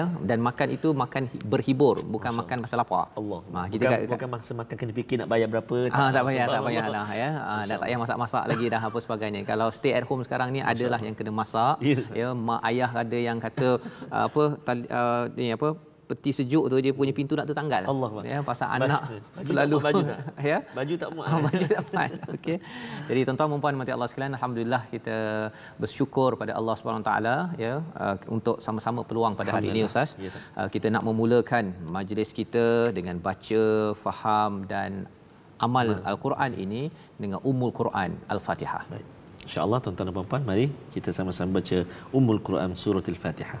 Ya, dan makan itu makan berhibur bukan Masya makan masa lapar. Allah. Ha, kita bukan, kat, bukan masa makan kena fikir nak bayar berapa. Ha, tak, tak bayar tak bayar Allah. dah ya. Ha, dah tak payah masak-masak lagi dah apa sebagainya. Kalau stay at home sekarang ni Masya adalah yang kena masak. Ya, ya mak ayah ada yang kata apa tali, uh, ni apa peti sejuk tu dia punya pintu nak tertanggal. Allah ya pasal baju, anak baju, selalu baju tak, ya. Baju tak muat. Ah, baju tak muat. Okey. Jadi tuan-tuan dan puan mati Allah sekalian alhamdulillah kita bersyukur pada Allah Subhanahu taala ya ah, untuk sama-sama peluang pada hari ini ustaz. Yes, ah, kita nak memulakan majlis kita dengan baca, faham dan amal al-Quran ini dengan umul Quran Al-Fatihah. Insya-Allah tuan-tuan dan puan mari kita sama-sama baca umul Quran surah Al-Fatihah.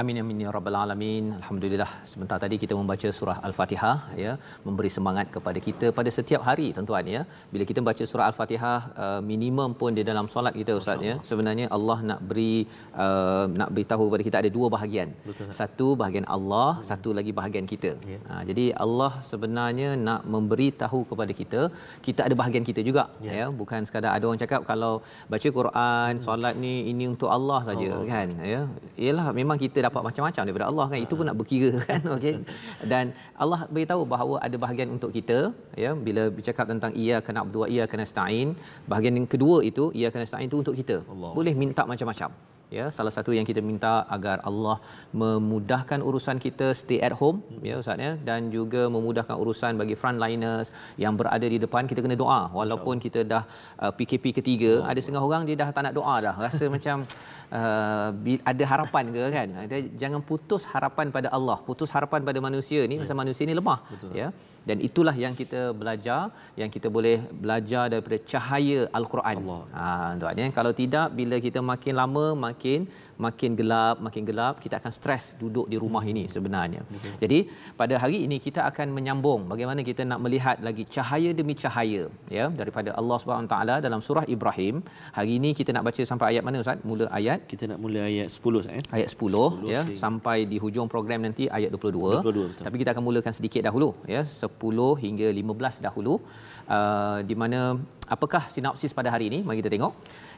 Amin amin ya rabbal alamin. Alhamdulillah. Sebentar tadi kita membaca surah Al-Fatihah ya, memberi semangat kepada kita pada setiap hari tentuan ya. Bila kita baca surah Al-Fatihah uh, minimum pun di dalam solat kita ustaz ya. Sebenarnya Allah nak beri uh, nak beritahu kepada kita ada dua bahagian. Betul, satu bahagian Allah, hmm. satu lagi bahagian kita. Yeah. Ha, uh, jadi Allah sebenarnya nak memberi tahu kepada kita kita ada bahagian kita juga yeah. ya, bukan sekadar ada orang cakap kalau baca Quran, hmm. solat ni ini untuk Allah saja oh, kan okay. ya. Yalah memang kita dapat macam-macam daripada Allah kan itu pun nak berkira kan okey dan Allah beritahu bahawa ada bahagian untuk kita ya bila bercakap tentang ia kena berdoa ia kena stain bahagian yang kedua itu ia kena stain itu untuk kita boleh minta macam-macam ya salah satu yang kita minta agar Allah memudahkan urusan kita stay at home ya ustaz ya dan juga memudahkan urusan bagi frontliners yang berada di depan kita kena doa walaupun kita dah uh, PKP ketiga oh. ada setengah orang dia dah tak nak doa dah rasa macam uh, ada harapan ke kan jangan putus harapan pada Allah putus harapan pada manusia ni masa manusia ni lemah Betul. ya dan itulah yang kita belajar yang kita boleh belajar daripada cahaya al-Quran. Allah. Ha tuan ya kalau tidak bila kita makin lama makin makin gelap makin gelap kita akan stres duduk di rumah ini sebenarnya okay. jadi pada hari ini kita akan menyambung bagaimana kita nak melihat lagi cahaya demi cahaya ya daripada Allah Subhanahu taala dalam surah Ibrahim hari ini kita nak baca sampai ayat mana ustaz mula ayat kita nak mula ayat 10 eh ya. ayat 10, 10 ya sampai di hujung program nanti ayat 22, 22 betul. tapi kita akan mulakan sedikit dahulu ya 10 hingga 15 dahulu uh, di mana apakah sinopsis pada hari ini mari kita tengok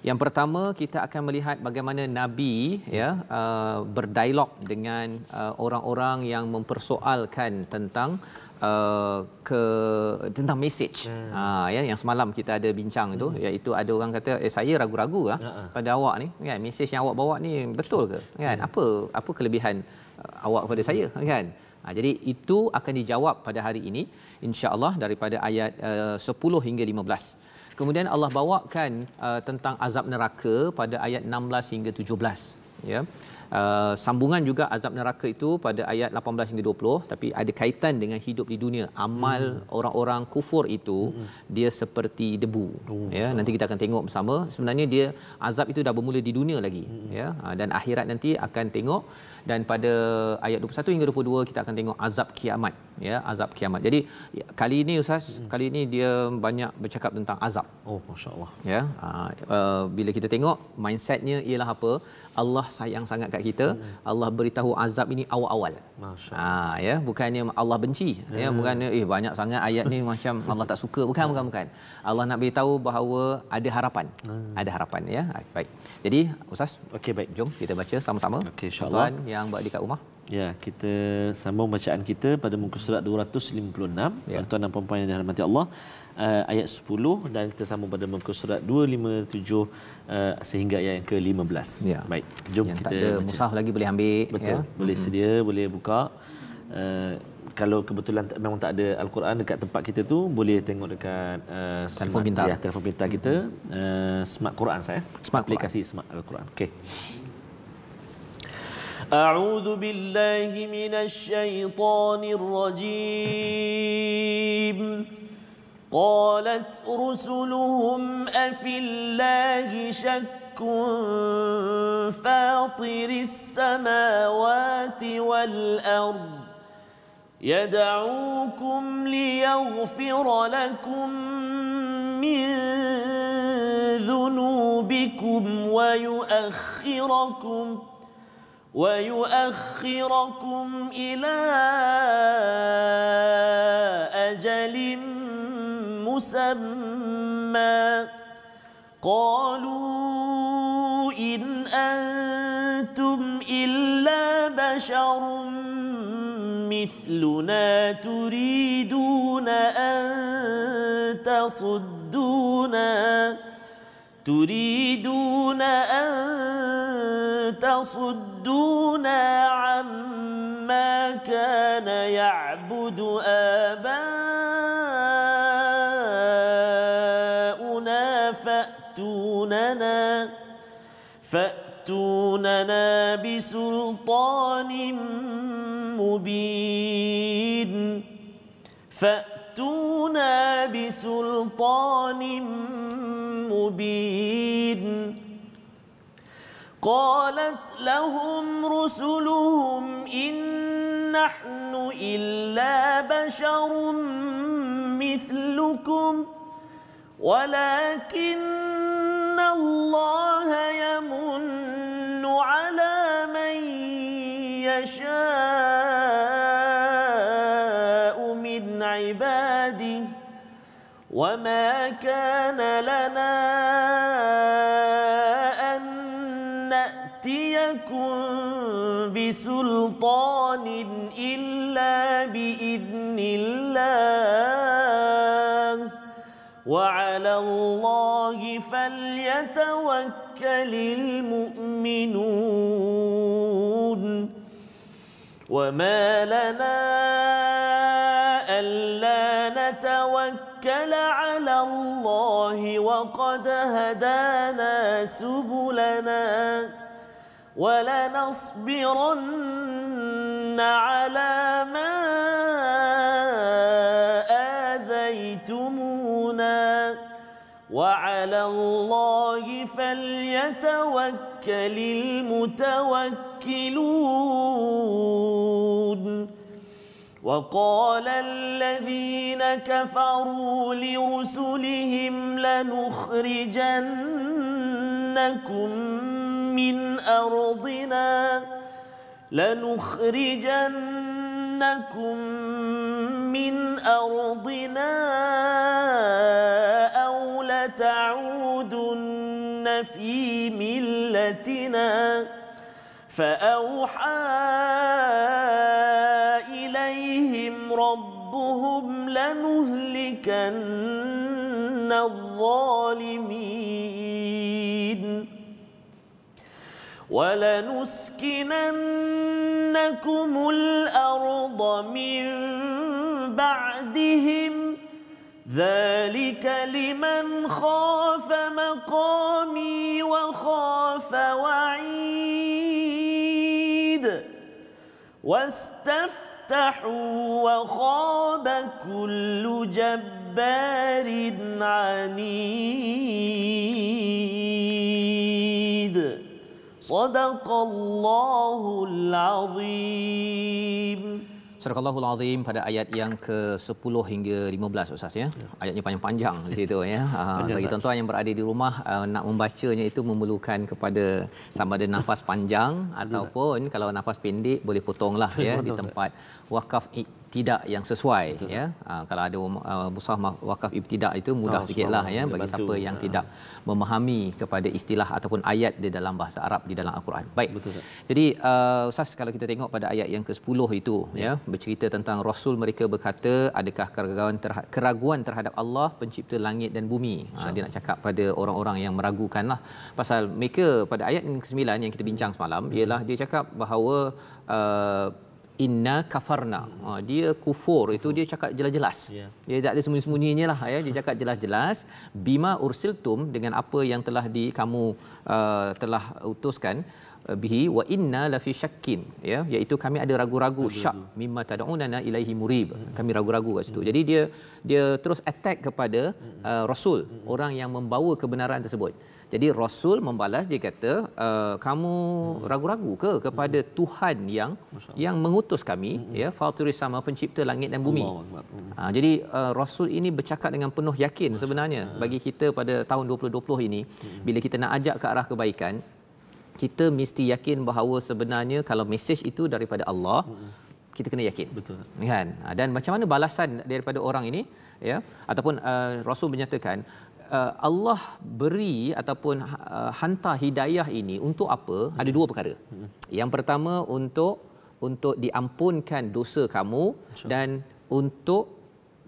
yang pertama kita akan melihat bagaimana nabi ya uh, berdialog dengan uh, orang-orang yang mempersoalkan tentang uh, ke tentang message hmm. uh, ya yang semalam kita ada bincang hmm. tu iaitu ada orang kata eh saya ragu-ragu lah uh-huh. pada awak ni kan message yang awak bawa ni betul ke kan hmm. apa apa kelebihan uh, awak kepada hmm. saya kan Ha, jadi itu akan dijawab pada hari ini insya-Allah daripada ayat uh, 10 hingga 15. Kemudian Allah bawakan uh, tentang azab neraka pada ayat 16 hingga 17. Ya. Uh, sambungan juga azab neraka itu pada ayat 18 hingga 20 tapi ada kaitan dengan hidup di dunia amal hmm. orang-orang kufur itu hmm. dia seperti debu oh, ya sah. nanti kita akan tengok bersama sebenarnya dia azab itu dah bermula di dunia lagi hmm. ya uh, dan akhirat nanti akan tengok dan pada ayat 21 hingga 22 kita akan tengok azab kiamat ya azab kiamat jadi kali ini ustaz hmm. kali ini dia banyak bercakap tentang azab oh masyaallah ya uh, bila kita tengok mindsetnya ialah apa Allah sayang sangat kat kita hmm. Allah beritahu azab ini awal-awal masyaallah ha, ya bukannya Allah benci ya, hmm. ya bukan eh banyak sangat ayat ni macam Allah tak suka bukan bukan bukan Allah nak beritahu bahawa ada harapan hmm. ada harapan ya baik jadi ustaz okey baik jom kita baca sama-sama okey insyaallah ya yang buat dekat rumah? Ya, kita sambung bacaan kita pada muka surat 256, ya. tuan dan puan-puan yang dirahmati Allah, uh, ayat 10 dan kita sambung pada muka surat 257 uh, eh, sehingga ayat yang ke-15. Ya. Baik, jom yang kita tak ada baca. musaf lagi boleh ambil. Ya. Betul, ya. boleh hmm sedia, boleh buka. Uh, kalau kebetulan tak, memang tak ada al-Quran dekat tempat kita tu boleh tengok dekat uh, telefon pintar ya, telefon pintar kita uh, smart Quran saya smart aplikasi Quran. smart al-Quran okey أعوذ بالله من الشيطان الرجيم قالت رسلهم أفي الله شك فاطر السماوات والأرض يدعوكم ليغفر لكم من ذنوبكم ويؤخركم ويؤخركم إلى أجل مسمى قالوا إن أنتم إلا بشر مثلنا تريدون أن تصدونا تريدون أن تصدونا عما كان يعبد آباؤنا فأتوننا فأتوننا بسلطان مبين فأتوننا يأتونا بسلطان مبين قالت لهم رسلهم إن نحن إلا بشر مثلكم ولكن الله يمن على من يشاء وما كان لنا أن نأتيكم بسلطان إلا بإذن الله وعلى الله فليتوكل المؤمنون وما لنا ألا نتوكل وتوكل على الله وقد هدانا سبلنا ولنصبرن على ما آذيتمونا وعلى الله فليتوكل المتوكلون وقال الذين كفروا لرسلهم لنخرجنكم من أرضنا لنخرجنكم من أرضنا أو لتعودن في ملتنا فأوحى نقتلهم لنهلكن الظالمين ولنسكننكم الأرض من بعدهم ذلك لمن خاف مقامي وخاف وعيد واستفتح فاستفتحوا وخاب كل جبار عنيد صدق الله العظيم Surah Al-Azim pada ayat yang ke-10 hingga 15 Ustaz ya. ya. Ayatnya panjang-panjang di situ ya. Ah, bagi tuan-tuan yang berada di rumah ah, nak membacanya itu memerlukan kepada sama ada nafas panjang ataupun kalau nafas pendek boleh potonglah ya di tempat wakaf ibtidak yang sesuai Betul. ya ha, kalau ada ah, musah uh, wakaf ibtidak itu mudah oh, ah, sikitlah ya bagi siapa bantu. yang ha. tidak memahami kepada istilah ataupun ayat di dalam bahasa Arab di dalam al-Quran baik Betul, jadi uh, ustaz kalau kita tengok pada ayat yang ke-10 itu ya. ya bercerita tentang rasul mereka berkata adakah keraguan terhadap keraguan terhadap Allah pencipta langit dan bumi ha, dia nak cakap pada orang-orang yang meragukanlah pasal mereka pada ayat yang ke-9 yang kita bincang semalam hmm. ialah dia cakap bahawa uh, inna kafarna ha, dia kufur itu dia cakap jelas-jelas yeah. dia tak ada sembunyi-sembunyinya lah ya dia cakap jelas-jelas bima ursiltum dengan apa yang telah di kamu uh, telah utuskan uh, bihi wa inna lafi syakkin ya iaitu kami ada ragu-ragu syak mimma tad'unana ilaihi murib hmm. kami ragu-ragu kat situ hmm. jadi dia dia terus attack kepada hmm. uh, rasul orang yang membawa kebenaran tersebut jadi Rasul membalas dia kata, eh, kamu hmm. ragu-ragu ke kepada hmm. Tuhan yang Masalah. yang mengutus kami, hmm. ya, Fathuris sama pencipta langit dan bumi. Hmm. Ha, jadi eh, Rasul ini bercakap dengan penuh yakin Masalah. sebenarnya ha. bagi kita pada tahun 2020 ini, hmm. bila kita nak ajak ke arah kebaikan, kita mesti yakin bahawa sebenarnya kalau mesej itu daripada Allah. Hmm kita kena yakin betul kan ha, dan macam mana balasan daripada orang ini ya ataupun uh, rasul menyatakan Uh, Allah beri ataupun uh, hantar hidayah ini untuk apa? Hmm. Ada dua perkara. Hmm. Yang pertama untuk untuk diampunkan dosa kamu Insya. dan untuk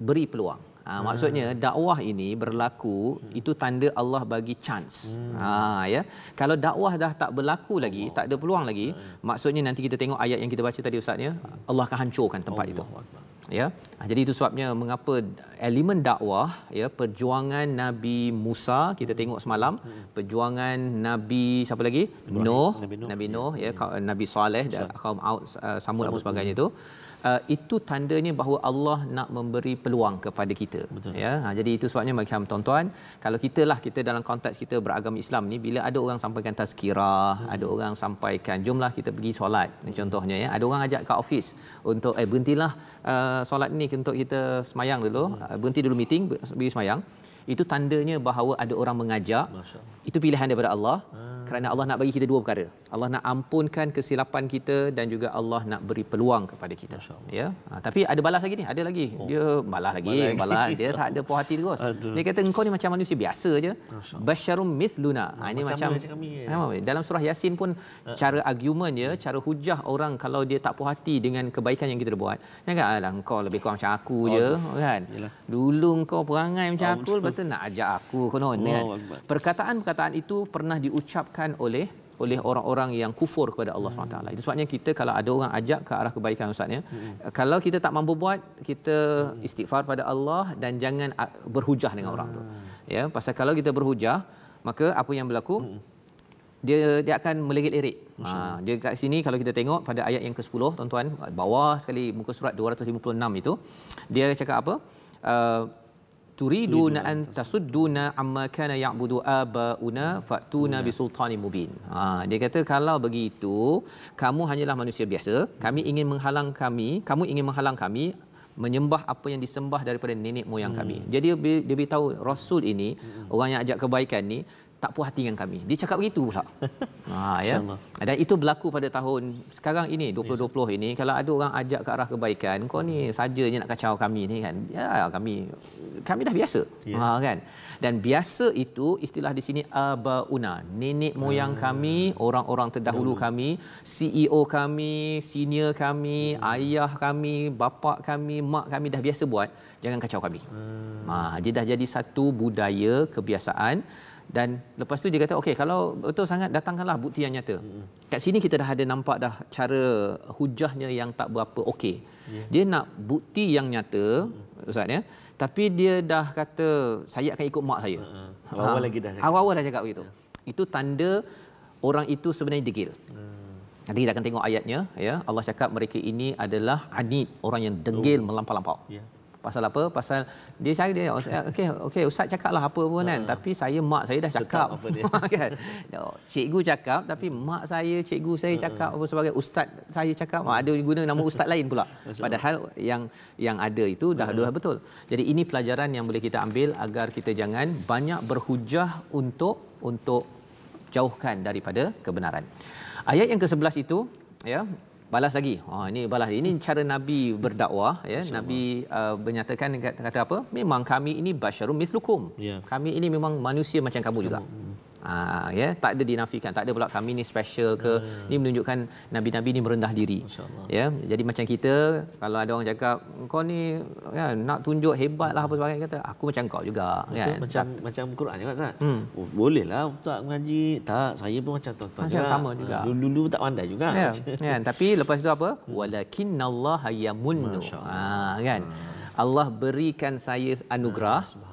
beri peluang. Ha, hmm. maksudnya dakwah ini berlaku hmm. itu tanda Allah bagi chance. Hmm. Ha ya. Kalau dakwah dah tak berlaku lagi, Allah. tak ada peluang lagi, hmm. maksudnya nanti kita tengok ayat yang kita baca tadi ustaznya, Allah akan hancurkan tempat Allah. itu. Ya. Ha, jadi itu sebabnya mengapa elemen dakwah ya perjuangan Nabi Musa kita hmm. tengok semalam, hmm. perjuangan Nabi siapa lagi? Nuh, Nabi Nuh, Nabi ya. Nuh ya, ya Nabi Saleh dan kaum eh, Samud dan sebagainya hmm. itu. Hmm uh, itu tandanya bahawa Allah nak memberi peluang kepada kita Betul. ya ha, jadi itu sebabnya macam tuan-tuan kalau kita lah kita dalam konteks kita beragama Islam ni bila ada orang sampaikan tazkirah hmm. ada orang sampaikan jumlah kita pergi solat hmm. contohnya ya ada orang ajak ke office untuk eh berhentilah uh, solat ni untuk kita semayang dulu hmm. Uh, berhenti dulu meeting pergi semayang itu tandanya bahawa ada orang mengajak itu pilihan daripada Allah hmm kerana Allah nak bagi kita dua perkara. Allah nak ampunkan kesilapan kita dan juga Allah nak beri peluang kepada kita. Ya. Ha, tapi ada balas lagi ni, ada lagi. Oh. Dia balas lagi, balas, balas. dia tak ada puas hati terus. Aduh. Dia kata engkau ni macam manusia biasa je. Basyarum mithluna. Ha ini macam kami, ya. dalam surah Yasin pun uh. cara argument ya, cara hujah orang kalau dia tak puas hati dengan kebaikan yang kita dah buat. Dia kata alah engkau lebih kurang macam aku je, Allah. Oh, kan? Dulu engkau perangai macam oh, aku, betul nak ajak aku konon. Oh, kan? Perkataan-perkataan itu pernah diucapkan dibenarkan oleh oleh orang-orang yang kufur kepada Allah hmm. SWT. Itu sebabnya kita kalau ada orang ajak ke arah kebaikan Ustaz ya. Hmm. Eh, kalau kita tak mampu buat, kita hmm. istighfar pada Allah dan jangan ah, berhujah dengan hmm. orang tu. Hmm. Ya, pasal kalau kita berhujah, maka apa yang berlaku? Hmm. Dia dia akan melirik-lirik. Ha, dia kat sini kalau kita tengok pada ayat yang ke-10 tuan-tuan, bawah sekali muka surat 256 itu, dia cakap apa? Uh, turiduna an tasudduna amma kana ya'budu abauna fatuna bisultani mubin. Ha dia kata kalau begitu kamu hanyalah manusia biasa, kami ingin menghalang kami, kamu ingin menghalang kami menyembah apa yang disembah daripada nenek moyang hmm. kami. Jadi dia, dia beritahu rasul ini hmm. orang yang ajak kebaikan ni tak puas hati dengan kami. Dia cakap begitu pula. Ha ya. Dan itu berlaku pada tahun sekarang ini 2020 ini kalau ada orang ajak ke arah kebaikan, kau ni hmm. saja nak kacau kami ni kan. Ya kami kami dah biasa. Ya. Ha kan. Dan biasa itu istilah di sini abauna, nenek moyang hmm. kami, orang-orang terdahulu hmm. kami, CEO kami, senior kami, hmm. ayah kami, bapa kami, mak kami dah biasa buat, jangan kacau kami. Hmm. Ha dia dah jadi satu budaya kebiasaan dan lepas tu dia kata okay, kalau betul sangat datangkanlah bukti yang nyata. Hmm. Kat sini kita dah ada nampak dah cara hujahnya yang tak berapa okay. Yeah. Dia nak bukti yang nyata hmm. ustaz ya. Tapi dia dah kata saya akan ikut mak saya. Hmm. Ha. Awal-awal lagi dah. Awal-awal dah cakap begitu. Hmm. Itu tanda orang itu sebenarnya degil. Hmm. Nanti kita akan tengok ayatnya ya. Allah cakap mereka ini adalah anid orang yang degil oh. melampau-lampau. Yeah. Pasal apa? Pasal dia cari dia. Eh, okey, okey ustaz cakaplah apa pun kan. Ha. Tapi saya mak saya dah cakap. Tetap apa dia? Kan? Ya, cikgu cakap tapi mak saya, cikgu saya ha. cakap apa sebagai ustaz saya cakap. Ha. ada guna nama ustaz lain pula. Padahal yang yang ada itu dah ha. dah betul. Jadi ini pelajaran yang boleh kita ambil agar kita jangan banyak berhujah untuk untuk jauhkan daripada kebenaran. Ayat yang ke-11 itu ya balas lagi. Ha ini balas. Ini cara Nabi berdakwah ya. Insya Nabi uh, menyatakan kata apa? Memang kami ini basyarum mislukum. Ya. Kami ini memang manusia macam kamu juga. Hmm. Ha, ya tak ada dinafikan tak ada pula kami ni special ke ya. ni menunjukkan nabi-nabi ni merendah diri ya jadi macam kita kalau ada orang cakap kau ni ya, nak tunjuk hebatlah apa sebagainya kata aku macam kau juga Betul, kan macam tak. macam Quran juga Ustaz hmm. oh, boleh lah tak mengaji tak saya pun macam tuan-tuan macam sama juga dulu-dulu ah, tak pandai juga ya, ya. tapi lepas tu apa walakinallaha yamunnu ha kan hmm. Allah berikan saya anugerah Masya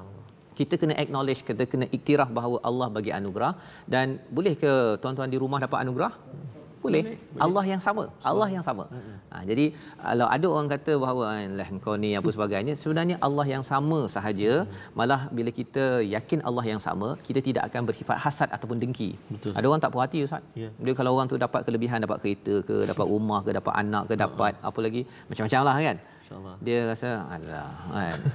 kita kena acknowledge kita kena iktiraf bahawa Allah bagi anugerah dan boleh ke tuan-tuan di rumah dapat anugerah boleh. boleh Allah yang sama so. Allah yang sama ha, jadi kalau ada orang kata bahawa lah kau ni apa sebagainya sebenarnya Allah yang sama sahaja malah bila kita yakin Allah yang sama kita tidak akan bersifat hasad ataupun dengki Betul. ada orang tak puhati ustaz yeah. dia kalau orang tu dapat kelebihan dapat kereta ke dapat rumah ke dapat anak ke dapat apa lagi macam-macamlah kan dia rasa alah kan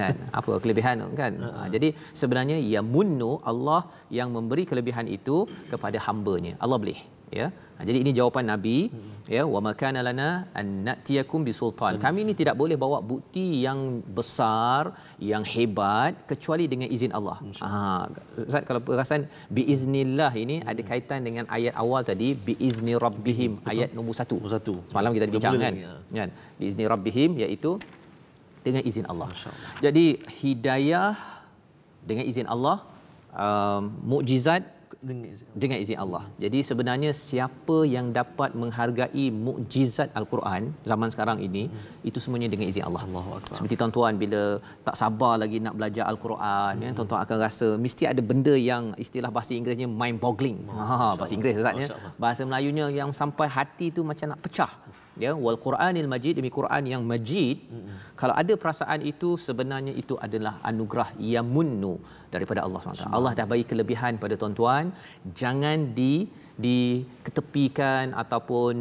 kan apa kelebihan kan ha. ha, jadi sebenarnya ya munnu Allah yang memberi kelebihan itu kepada hamba-Nya Allah boleh ya ha, jadi ini jawapan nabi hmm. ya wa makana lana an natiyakum bisultan hmm. kami ini tidak boleh bawa bukti yang besar yang hebat kecuali dengan izin Allah ha ustaz kalau perasan biiznillah ini ada hmm. kaitan dengan ayat awal tadi biizni rabbihim Betul. ayat nombor satu. nombor malam kita bincang kan ya. kan rabbihim iaitu dengan izin Allah. Jadi hidayah dengan izin Allah, um, mukjizat dengan izin Allah. Jadi sebenarnya siapa yang dapat menghargai mukjizat al-Quran zaman sekarang ini hmm. itu semuanya dengan izin Allah. Allahuakbar. Seperti tuan-tuan bila tak sabar lagi nak belajar al-Quran hmm. ya tuan-tuan akan rasa mesti ada benda yang istilah bahasa Inggerisnya mind boggling. Ha bahasa Inggeris ustaz ya. Bahasa Melayunya yang sampai hati tu macam nak pecah ya wal quranil majid demi quran yang majid mm-hmm. kalau ada perasaan itu sebenarnya itu adalah anugerah yang munnu daripada Allah SWT. Allah dah bagi kelebihan pada tuan-tuan jangan di diketepikan ataupun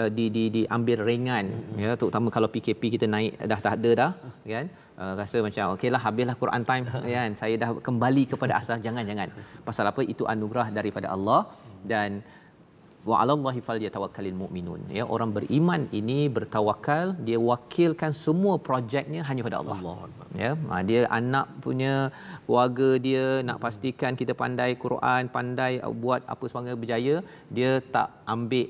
uh, di di diambil ringan mm-hmm. ya terutama kalau PKP kita naik dah tak ada dah kan uh, rasa macam okeylah habislah quran time kan saya dah kembali kepada asal jangan jangan pasal apa itu anugerah daripada Allah dan wa 'alallahi falyatawakkalul mu'minun ya orang beriman ini bertawakal dia wakilkan semua projeknya hanya kepada Allah, Allah. ya ha, dia anak punya keluarga dia nak pastikan kita pandai Quran pandai buat apa sebagainya berjaya dia tak ambil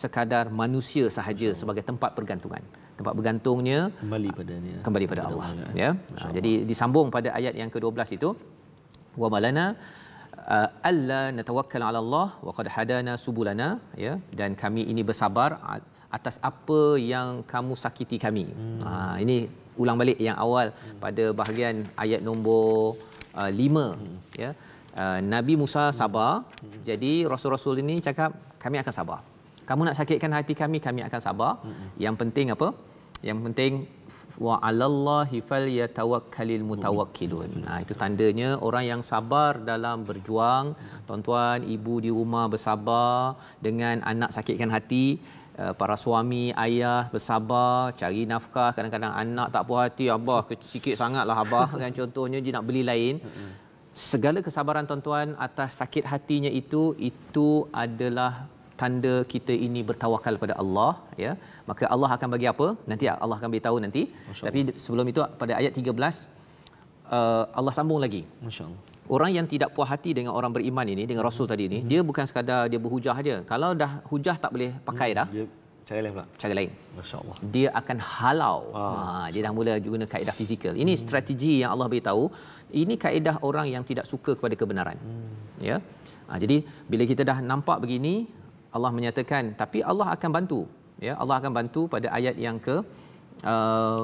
sekadar manusia sahaja sebagai tempat pergantungan tempat bergantungnya kembali padanya kembali pada Allah, ya Allah. Ya, ha, jadi disambung pada ayat yang ke-12 itu wa malana Uh, alla natawakkal ala Allah wa qad hadana subulana ya dan kami ini bersabar atas apa yang kamu sakiti kami. Hmm. Ha ini ulang balik yang awal hmm. pada bahagian ayat nombor uh, lima. Hmm. ya. Uh, Nabi Musa hmm. sabar. Hmm. Jadi rasul-rasul ini cakap kami akan sabar. Kamu nak sakitkan hati kami kami akan sabar. Hmm. Yang penting apa? Yang penting wa 'alallahi falyatawakkalul mutawakkilun. Nah, hmm. itu tandanya orang yang sabar dalam berjuang. Tuan-tuan, ibu di rumah bersabar dengan anak sakitkan hati, ah, para suami, ayah bersabar cari nafkah. Kadang-kadang anak tak puas hati, abah sikit sangatlah abah kan contohnya dia nak beli lain. Hmm. Segala kesabaran tuan-tuan atas sakit hatinya itu itu adalah tanda kita ini bertawakal kepada Allah ya maka Allah akan bagi apa nanti ya, Allah akan beritahu nanti tapi sebelum itu pada ayat 13 uh, Allah sambung lagi masyaallah orang yang tidak puas hati dengan orang beriman ini dengan rasul tadi ini hmm. dia bukan sekadar dia berhujah aja kalau dah hujah tak boleh pakai hmm. dah dia cara lain pula cara lain masyaallah dia akan halau ah. ha dia dah mula guna kaedah fizikal ini hmm. strategi yang Allah beritahu ini kaedah orang yang tidak suka kepada kebenaran hmm. ya ha, jadi bila kita dah nampak begini Allah menyatakan tapi Allah akan bantu ya Allah akan bantu pada ayat yang ke uh,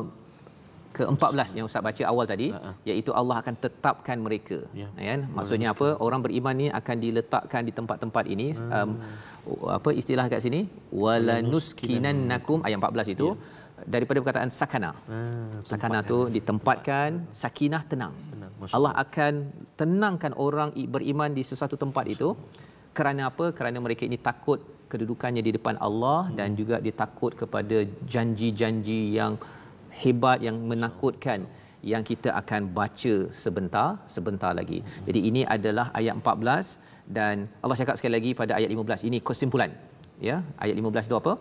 ke-14 yang ustaz baca awal tadi uh-huh. iaitu Allah akan tetapkan mereka ya yeah. Ya kan? maksudnya apa orang beriman ni akan diletakkan di tempat-tempat ini uh um, apa istilah kat sini walanuskinannakum ayat 14 itu yeah daripada perkataan sakana. Ah, sakana tu ditempatkan sakinah tenang. tenang Allah akan tenangkan orang beriman di sesuatu tempat itu kerana apa kerana mereka ini takut kedudukannya di depan Allah dan hmm. juga dia takut kepada janji-janji yang hebat yang menakutkan yang kita akan baca sebentar sebentar lagi. Hmm. Jadi ini adalah ayat 14 dan Allah cakap sekali lagi pada ayat 15. Ini kesimpulan. Ya, ayat 15 itu apa?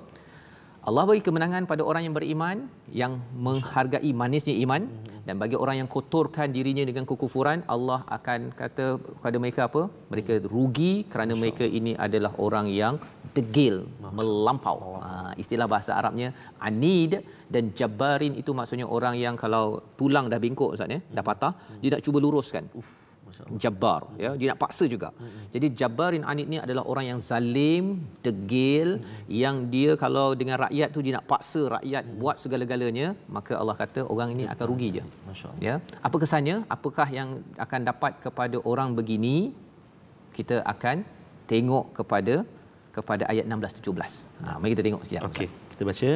Allah beri kemenangan pada orang yang beriman yang menghargai manisnya iman mhm. dan bagi orang yang kotorkan dirinya dengan kekufuran Allah akan kata kepada mereka apa mereka mhm. rugi kerana mereka ini adalah orang yang degil melampau ah, istilah bahasa Arabnya anid dan jabarin itu maksudnya orang yang kalau tulang dah bengkok ustaz ya dah mhm. patah dia nak cuba luruskan Jabar, ya dia nak paksa juga. Mm-hmm. Jadi jabarin Anid ni adalah orang yang zalim, degil mm-hmm. yang dia kalau dengan rakyat tu dia nak paksa rakyat mm-hmm. buat segala-galanya, maka Allah kata orang ini akan rugi je. Masya-Allah. Ya. Apa kesannya? Apakah yang akan dapat kepada orang begini? Kita akan tengok kepada kepada ayat 16 17. Ha mari kita tengok sekejap. Okey. Kita baca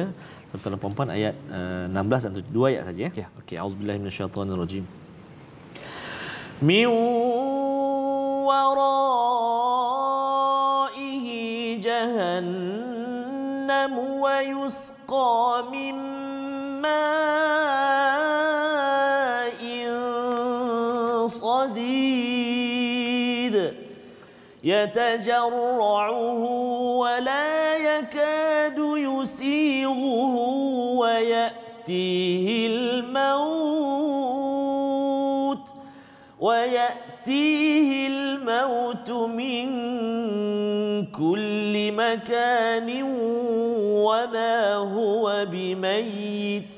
tuan-tuan dan puan-puan ayat uh, eh, 16 dan 2 ayat saja ya. ya. Okey. Auzubillahi minasyaitonirrajim. من ورائه جهنم ويسقى من ماء صديد يتجرعه ولا يكاد يسيغه ويأتيه الموت ويأتيه الموت من كل مكان وما هو بميت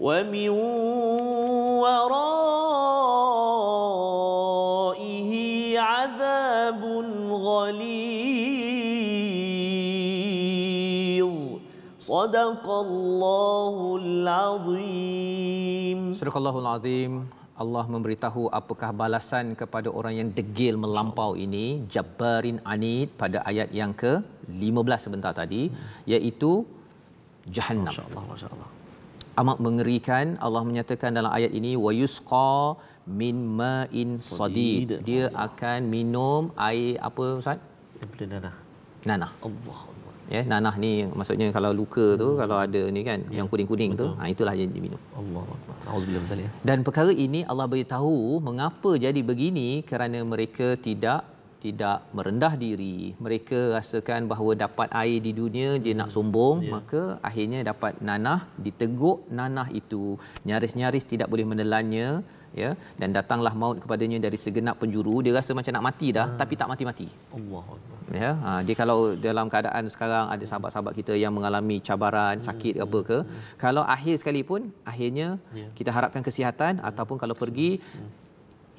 ومن ورائه عذاب غليظ صدق الله العظيم صدق الله العظيم Allah memberitahu apakah balasan kepada orang yang degil melampau ini jabarin anid pada ayat yang ke-15 sebentar tadi hmm. iaitu jahannam masyaallah masyaallah amat mengerikan Allah menyatakan dalam ayat ini wayusqa min ma'in sadid dia akan minum air apa ustaz nanah nanah Allah ya nanah ni maksudnya kalau luka tu hmm. kalau ada ni kan ya. yang kuning-kuning tu ha itulah yang diminum Allah auzubillah zalik ya. dan perkara ini Allah beritahu mengapa jadi begini kerana mereka tidak tidak merendah diri mereka rasakan bahawa dapat air di dunia dia hmm. nak sombong yeah. maka akhirnya dapat nanah diteguk nanah itu nyaris-nyaris tidak boleh menelannya ya dan datanglah maut kepadanya dari segenap penjuru dia rasa macam nak mati dah hmm. tapi tak mati-mati Allah ya ha, ah, dia kalau dalam keadaan sekarang ada sahabat-sahabat kita yang mengalami cabaran sakit hmm, apa ke hmm. hmm. kalau akhir sekali pun akhirnya yeah. kita harapkan kesihatan yeah. Hmm, ataupun kalau pergi hmm.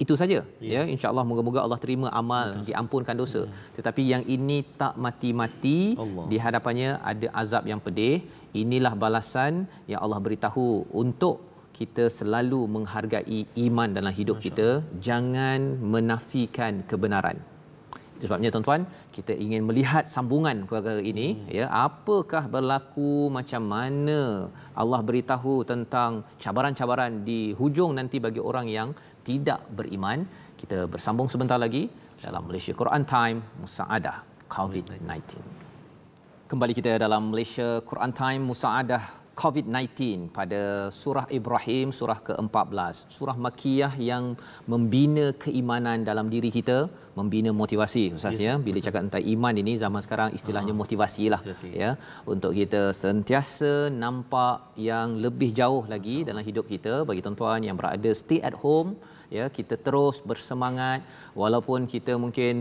Itu saja ya, ya insyaallah moga-moga Allah terima amal Betul. diampunkan dosa ya. tetapi yang ini tak mati-mati Allah. di hadapannya ada azab yang pedih inilah balasan yang Allah beritahu untuk kita selalu menghargai iman dalam hidup kita jangan menafikan kebenaran itu sebabnya tuan-tuan kita ingin melihat sambungan perkara ini hmm. ya apakah berlaku macam mana Allah beritahu tentang cabaran-cabaran di hujung nanti bagi orang yang tidak beriman kita bersambung sebentar lagi dalam Malaysia Quran Time Musaadah COVID-19 kembali kita dalam Malaysia Quran Time Musaadah COVID-19 pada surah Ibrahim surah ke-14 surah makiyah yang membina keimanan dalam diri kita membina motivasi ustaz ya bila cakap tentang iman ini zaman sekarang istilahnya uh-huh. motivasilah motivasi. ya untuk kita sentiasa nampak yang lebih jauh lagi uh dalam hidup kita bagi tuan-tuan yang berada stay at home ya kita terus bersemangat walaupun kita mungkin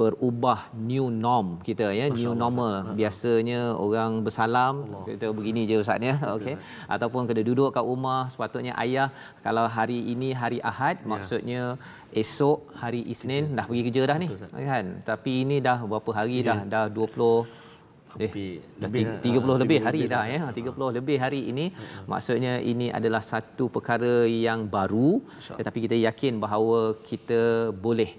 berubah new norm kita ya new Allah, normal ah. biasanya orang bersalam kita begini je Ustaz ya okey ataupun kena duduk kat rumah sepatutnya ayah kalau hari ini hari Ahad ya. maksudnya esok hari Isnin dah pergi kerja dah ni kan tapi ini dah berapa hari dah dah 20 eh, lebih, eh, lebih, 30 lebih hari lebih, dah, dah lebih. ya 30 ah. lebih hari ini ah, maksudnya ini adalah satu perkara yang baru tetapi kita yakin bahawa kita boleh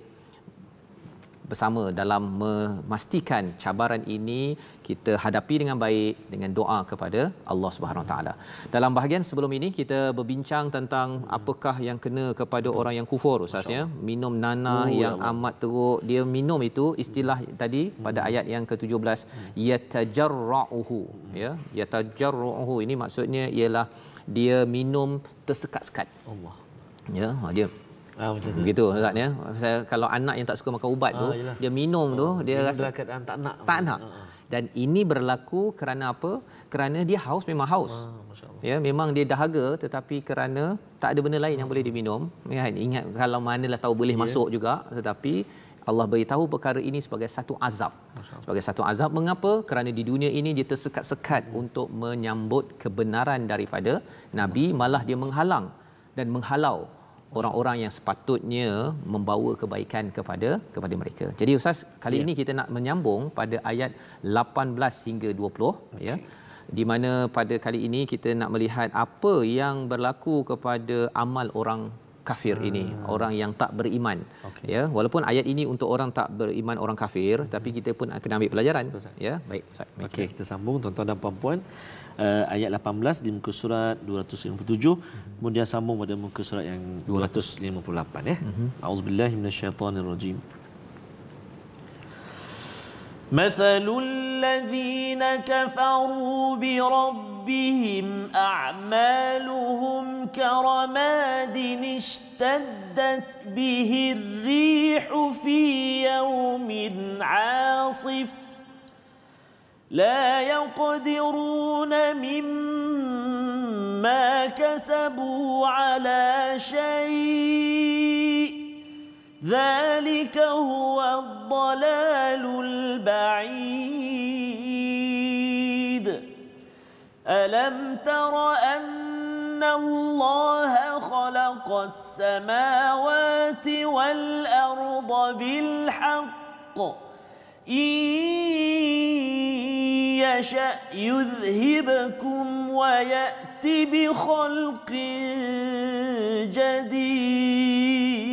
bersama dalam memastikan cabaran ini kita hadapi dengan baik dengan doa kepada Allah Subhanahu taala. Dalam bahagian sebelum ini kita berbincang tentang apakah yang kena kepada orang yang kufur ustaz ya. Minum nana oh, yang ya Allah. amat teruk dia minum itu istilah tadi pada hmm. ayat yang ke-17 hmm. yatajarrauhu hmm. ya. Yatajarrauhu ini maksudnya ialah dia minum tersekat-sekat. Allah. Ya, ha, dia Ah, macam tu. Begitu Ustaz ya. Saya kalau anak yang tak suka makan ubat ha, tu, yalah. dia minum ha, tu, oh, dia rasa ah, tak nak. Tak nak. Ha. Dan ini berlaku kerana apa? Kerana dia haus memang haus. Ha, ya, memang dia dahaga tetapi kerana tak ada benda lain ha. yang boleh diminum. Ya, ingat kalau manalah tahu boleh yeah. masuk juga tetapi Allah beritahu perkara ini sebagai satu azab. Sebagai satu azab mengapa? Kerana di dunia ini dia tersekat-sekat hmm. untuk menyambut kebenaran daripada nabi malah dia menghalang dan menghalau orang-orang yang sepatutnya membawa kebaikan kepada kepada mereka. Jadi ustaz, kali ya. ini kita nak menyambung pada ayat 18 hingga 20 okay. ya. Di mana pada kali ini kita nak melihat apa yang berlaku kepada amal orang kafir hmm. ini ah. orang yang tak beriman okay. ya walaupun ayat ini untuk orang tak beriman orang kafir hmm. tapi kita pun kena ambil pelajaran ya baik ustaz okey kita sambung tuan-tuan dan puan-puan uh, ayat 18 di muka surat 257 hmm. kemudian sambung pada muka surat yang 258 ya hmm. auzubillahi minasyaitonirrajim مثل الذين كفروا بربهم أعمالهم كرماد اشتدت به الريح في يوم عاصف لا يقدرون مما كسبوا على شيء ذلك هو الضلال البعيد ألم تر أن الله خلق السماوات والأرض بالحق إن يشأ يذهبكم ويأت بخلق جديد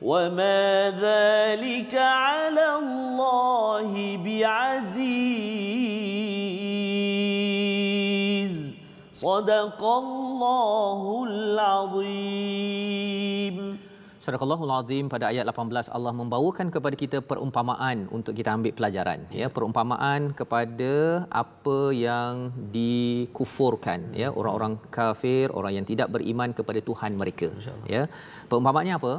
وما ذلك على الله بعزيز صدق الله العظيم Surahul Azim pada ayat 18 Allah membawakan kepada kita perumpamaan untuk kita ambil pelajaran ya perumpamaan kepada apa yang dikufurkan ya orang-orang kafir orang yang tidak beriman kepada Tuhan mereka ya perumpamaannya apa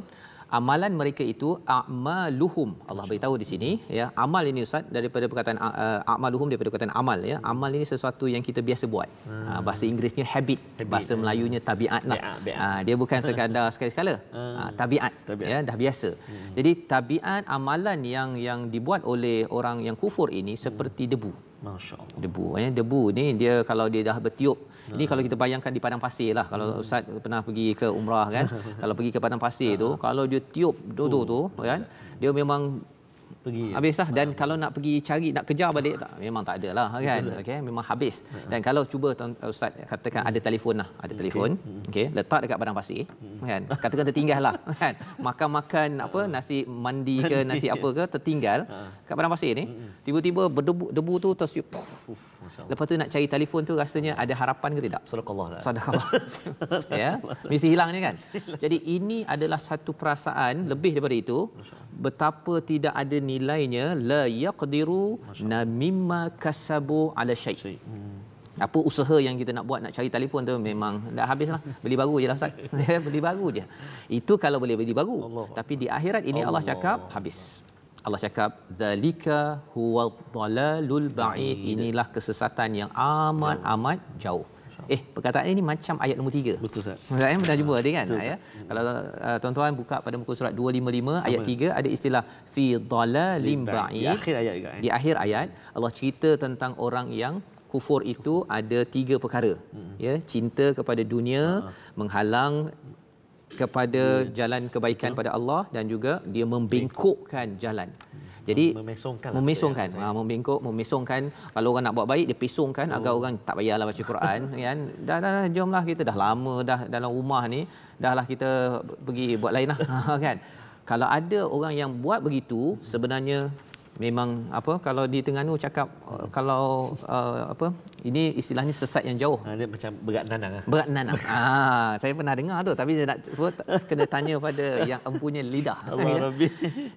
amalan mereka itu amaluhum Allah beritahu di sini ya amal ini ustaz daripada perkataan uh, uh amaluhum daripada perkataan amal ya amal ini sesuatu yang kita biasa buat hmm. uh, bahasa Inggerisnya habit, habit. bahasa hmm. Melayunya tabiat lah be-a, Uh, ah, dia bukan sekadar sekali-sekala uh, hmm. ah, tabiat, tabiat ya dah biasa hmm. jadi tabiat amalan yang yang dibuat oleh orang yang kufur ini seperti debu hmm. Masya-Allah. Debu ya, debu ni dia kalau dia dah bertiup. Hmm. Ini kalau kita bayangkan di padang pasir lah. Kalau hmm. ustaz pernah pergi ke umrah kan. kalau pergi ke padang pasir tu, hmm. kalau dia tiup tu tu hmm. tu kan, dia memang pergi. Habis lah dan ah. kalau nak pergi cari nak kejar balik tak memang tak ada lah kan. Okey memang habis. Ah. Dan kalau cuba ustaz katakan ada telefon lah, ada telefon. Hmm. Okey letak dekat padang pasir hmm. kan. Katakan tertinggal lah kan. Makan-makan ah. apa nasi mandi ke nasi apa ke tertinggal kat padang pasir ni. Hmm. Tiba-tiba berdebu debu tu tersiup. Lepas tu nak cari telefon tu rasanya ada harapan ke tidak? Sadaqallah. Sadaqallah. ya. Mesti hilang hilangnya kan. Jadi ini adalah satu perasaan lebih daripada itu betapa tidak ada ni nilainya la yaqdiru namimma kasabu ala syai. Hmm. Apa usaha yang kita nak buat nak cari telefon tu memang dah habislah. Beli baru je lah Ustaz. beli baru je. Itu kalau boleh beli baru. Allah. Tapi di akhirat ini Allah, Allah cakap habis. Allah cakap zalika huwa dhalalul ba'id. Inilah kesesatan yang amat amat jauh. Eh, perkataan ini macam ayat nombor tiga. Betul Ustaz. Ustaz eh, ah, kan? ah, ya, pernah jumpa tadi kan? Ya. Kalau uh, tuan-tuan buka pada muka surat 255 Sama. ayat tiga ada istilah fi dhalalim ba'id. Di akhir ayat juga. Eh. Di akhir ayat Allah cerita tentang orang yang kufur itu ada tiga perkara. Hmm. Ya, cinta kepada dunia, menghalang kepada yeah. Hmm. jalan kebaikan yeah. pada Allah dan juga dia membengkokkan jalan. Hmm. Jadi memesongkan. Memesongkan. Ha, membengkok, memesongkan. Kalau orang nak buat baik, dia pesongkan oh. agar hmm. orang tak payahlah baca Quran. kan? dah, dah, dah, jomlah kita dah lama dah dalam rumah ni. Dah lah kita pergi buat lain lah. Ha, kan? Kalau ada orang yang buat begitu, sebenarnya memang apa kalau di Terengganu cakap hmm. kalau uh, apa ini istilahnya sesat yang jauh. Ha, dia macam berat nanang. Lah. Berat nanang. Ah, ha, saya pernah dengar tu tapi saya nak kena tanya pada yang empunya lidah. Allah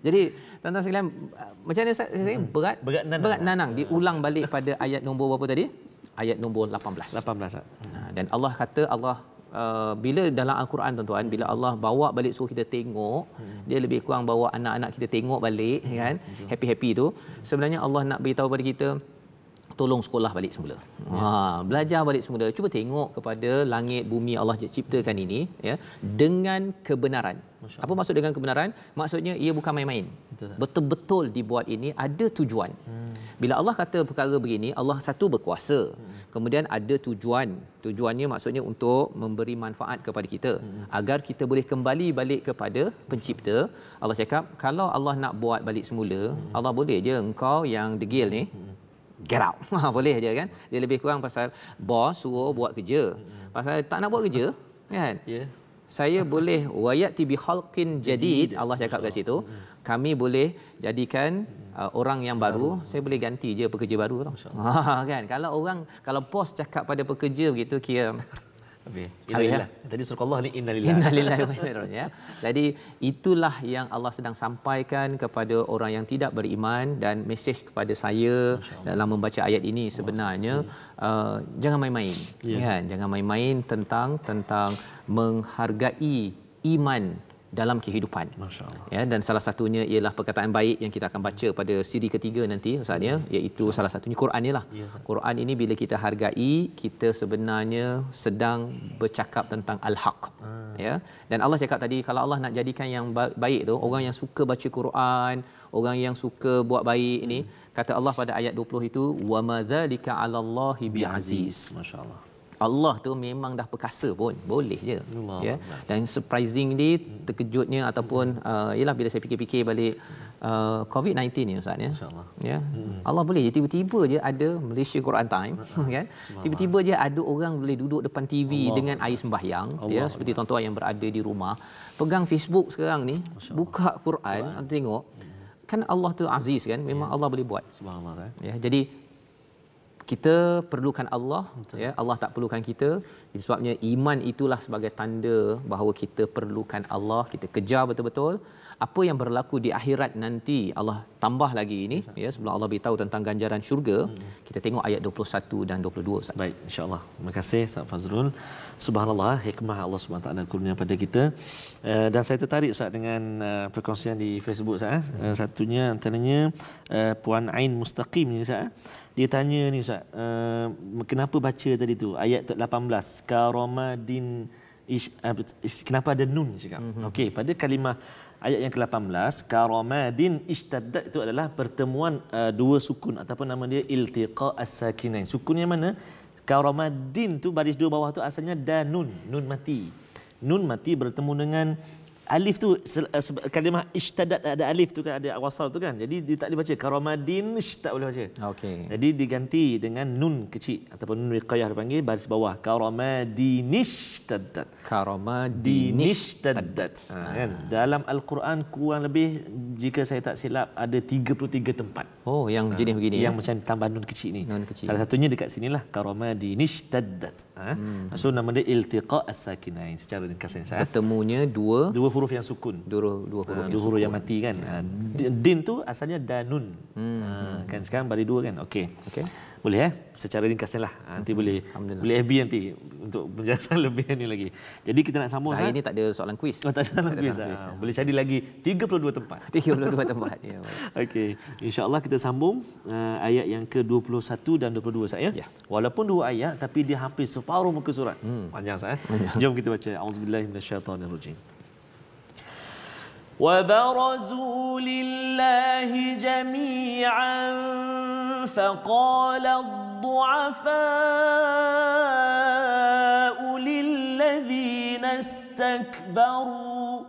Jadi tuan-tuan sekalian macam mana saya saya berat berat nanang. Berat nanang diulang balik pada ayat nombor berapa tadi? Ayat nombor 18. 18. Ha, dan Allah kata Allah Uh, bila dalam al-Quran tuan-tuan bila Allah bawa balik suruh kita tengok hmm. dia lebih kurang bawa anak-anak kita tengok balik hmm. kan hmm. happy-happy tu sebenarnya Allah nak beritahu pada kita tolong sekolah balik semula. Ya. Ha, belajar balik semula. Cuba tengok kepada langit bumi Allah ciptakan ini ya dengan kebenaran. Apa maksud dengan kebenaran? Maksudnya ia bukan main-main. Betul. betul dibuat ini ada tujuan. Hmm. Bila Allah kata perkara begini, Allah satu berkuasa. Hmm. Kemudian ada tujuan. Tujuannya maksudnya untuk memberi manfaat kepada kita hmm. agar kita boleh kembali balik kepada pencipta. Allah cakap kalau Allah nak buat balik semula, Allah boleh je engkau yang degil ni get out. Ha, boleh aja kan. Dia lebih kurang pasal bos suruh buat kerja. Hmm. Pasal tak nak buat kerja kan. Yeah. Saya boleh wayat tibi khalqin jadid. Allah cakap kat situ. Hmm. Kami boleh jadikan hmm. uh, orang yang baru. Saya boleh ganti je pekerja baru. Ha, kan? Kalau orang, kalau bos cakap pada pekerja begitu, kira Tadi surah Allah ni innalillahi. Innalillahi wa inna ya. Jadi itulah yang Allah sedang sampaikan kepada orang yang tidak beriman dan mesej kepada saya dalam membaca ayat ini sebenarnya uh, jangan main-main. Yeah. Kan? Jangan main-main tentang tentang menghargai iman dalam kehidupan. Masya-Allah. Ya dan salah satunya ialah perkataan baik yang kita akan baca pada siri ketiga nanti Ustaz ya iaitu ya. salah satunya Quran ialah. Ya. Quran ini bila kita hargai kita sebenarnya sedang bercakap tentang al-haq. Ha. Ya dan Allah cakap tadi kalau Allah nak jadikan yang baik tu orang yang suka baca Quran, orang yang suka buat baik ni hmm. kata Allah pada ayat 20 itu wa madzalika 'alallahi bi'aziz. Masya-Allah. Allah tu memang dah perkasa pun boleh je Allah. ya dan surprising ni terkejutnya ataupun ialah eh, uh, bila saya fikir-fikir balik uh, eh, COVID-19 ni ustaz ya insyaallah ya hmm. Allah boleh je tiba-tiba je ada Malaysia Quran time hmm. kan tiba-tiba je ada orang boleh duduk depan TV Allah. dengan air sembahyang ya, Allah. ya seperti Allah. tuan-tuan yang berada di rumah pegang Facebook sekarang ni buka Quran tengok hmm. kan Allah tu aziz kan memang ya. Allah boleh buat subhanallah ya jadi kita perlukan Allah ya Allah tak perlukan kita sebabnya iman itulah sebagai tanda bahawa kita perlukan Allah kita kejar betul-betul apa yang berlaku di akhirat nanti Allah tambah lagi ini ya sebelum Allah beritahu tentang ganjaran syurga hmm. kita tengok ayat 21 dan 22 Ustaz. baik insyaallah terima kasih Ustaz Fazrul subhanallah hikmah Allah Subhanahu taala kurnia pada kita eh, dan saya tertarik Ustaz dengan eh, perkongsian di Facebook Ustaz eh. satunya antaranya puan Ain Mustaqim ni Ustaz dia tanya ni Ustaz kenapa baca tadi tu ayat 18 karamadin Ish, uh, ish, kenapa ada nun cakap? Mm-hmm. Okey, pada kalimah ayat yang ke-18 karamadin ishtaddat itu adalah pertemuan uh, dua sukun ataupun nama dia iltiqa as-sakinain sukun yang mana karamadin tu baris dua bawah tu asalnya danun nun mati nun mati bertemu dengan alif tu eh, kalimah ishtadat ada alif tu kan ada wasal tu kan jadi dia tak boleh baca karamadin tak boleh baca okey jadi diganti dengan nun kecil ataupun nun riqayah dipanggil baris bawah karamadinishtadat karamadinishtadat ha, ah. kan dalam al-Quran kurang lebih jika saya tak silap ada 33 tempat oh yang ha, jenis begini yang ya? macam tambah nun kecil ni nun kecil. salah satunya dekat sinilah karamadinishtadat ha hmm. so nama dia iltiqa as-sakinain secara ringkasnya bertemunya dua dua huruf yang sukun. Dua, dua huruf, uh, yang, dua huruf yang mati kan. Ya. Uh, din tu asalnya danun. Hmm. Uh, kan sekarang bari dua kan. Okey. Okey. Boleh eh? Secara ringkasnya lah. Ah, nanti hmm. boleh boleh FB nanti untuk penjelasan lebih ni lagi. Jadi kita nak sambung. Saya sah? ni tak ada soalan kuis. Oh, tak ada soalan kuis. Ha. Boleh cari lagi 32 tempat. 32 tempat. Ya, Okey. InsyaAllah kita sambung uh, ayat yang ke-21 dan 22 saya. Ya. Walaupun dua ayat tapi dia hampir separuh muka surat. Hmm. Panjang saya. Eh? Jom kita baca. Auzubillahimmanasyaitanirrojim. وبرزوا لله جميعا فقال الضعفاء للذين استكبروا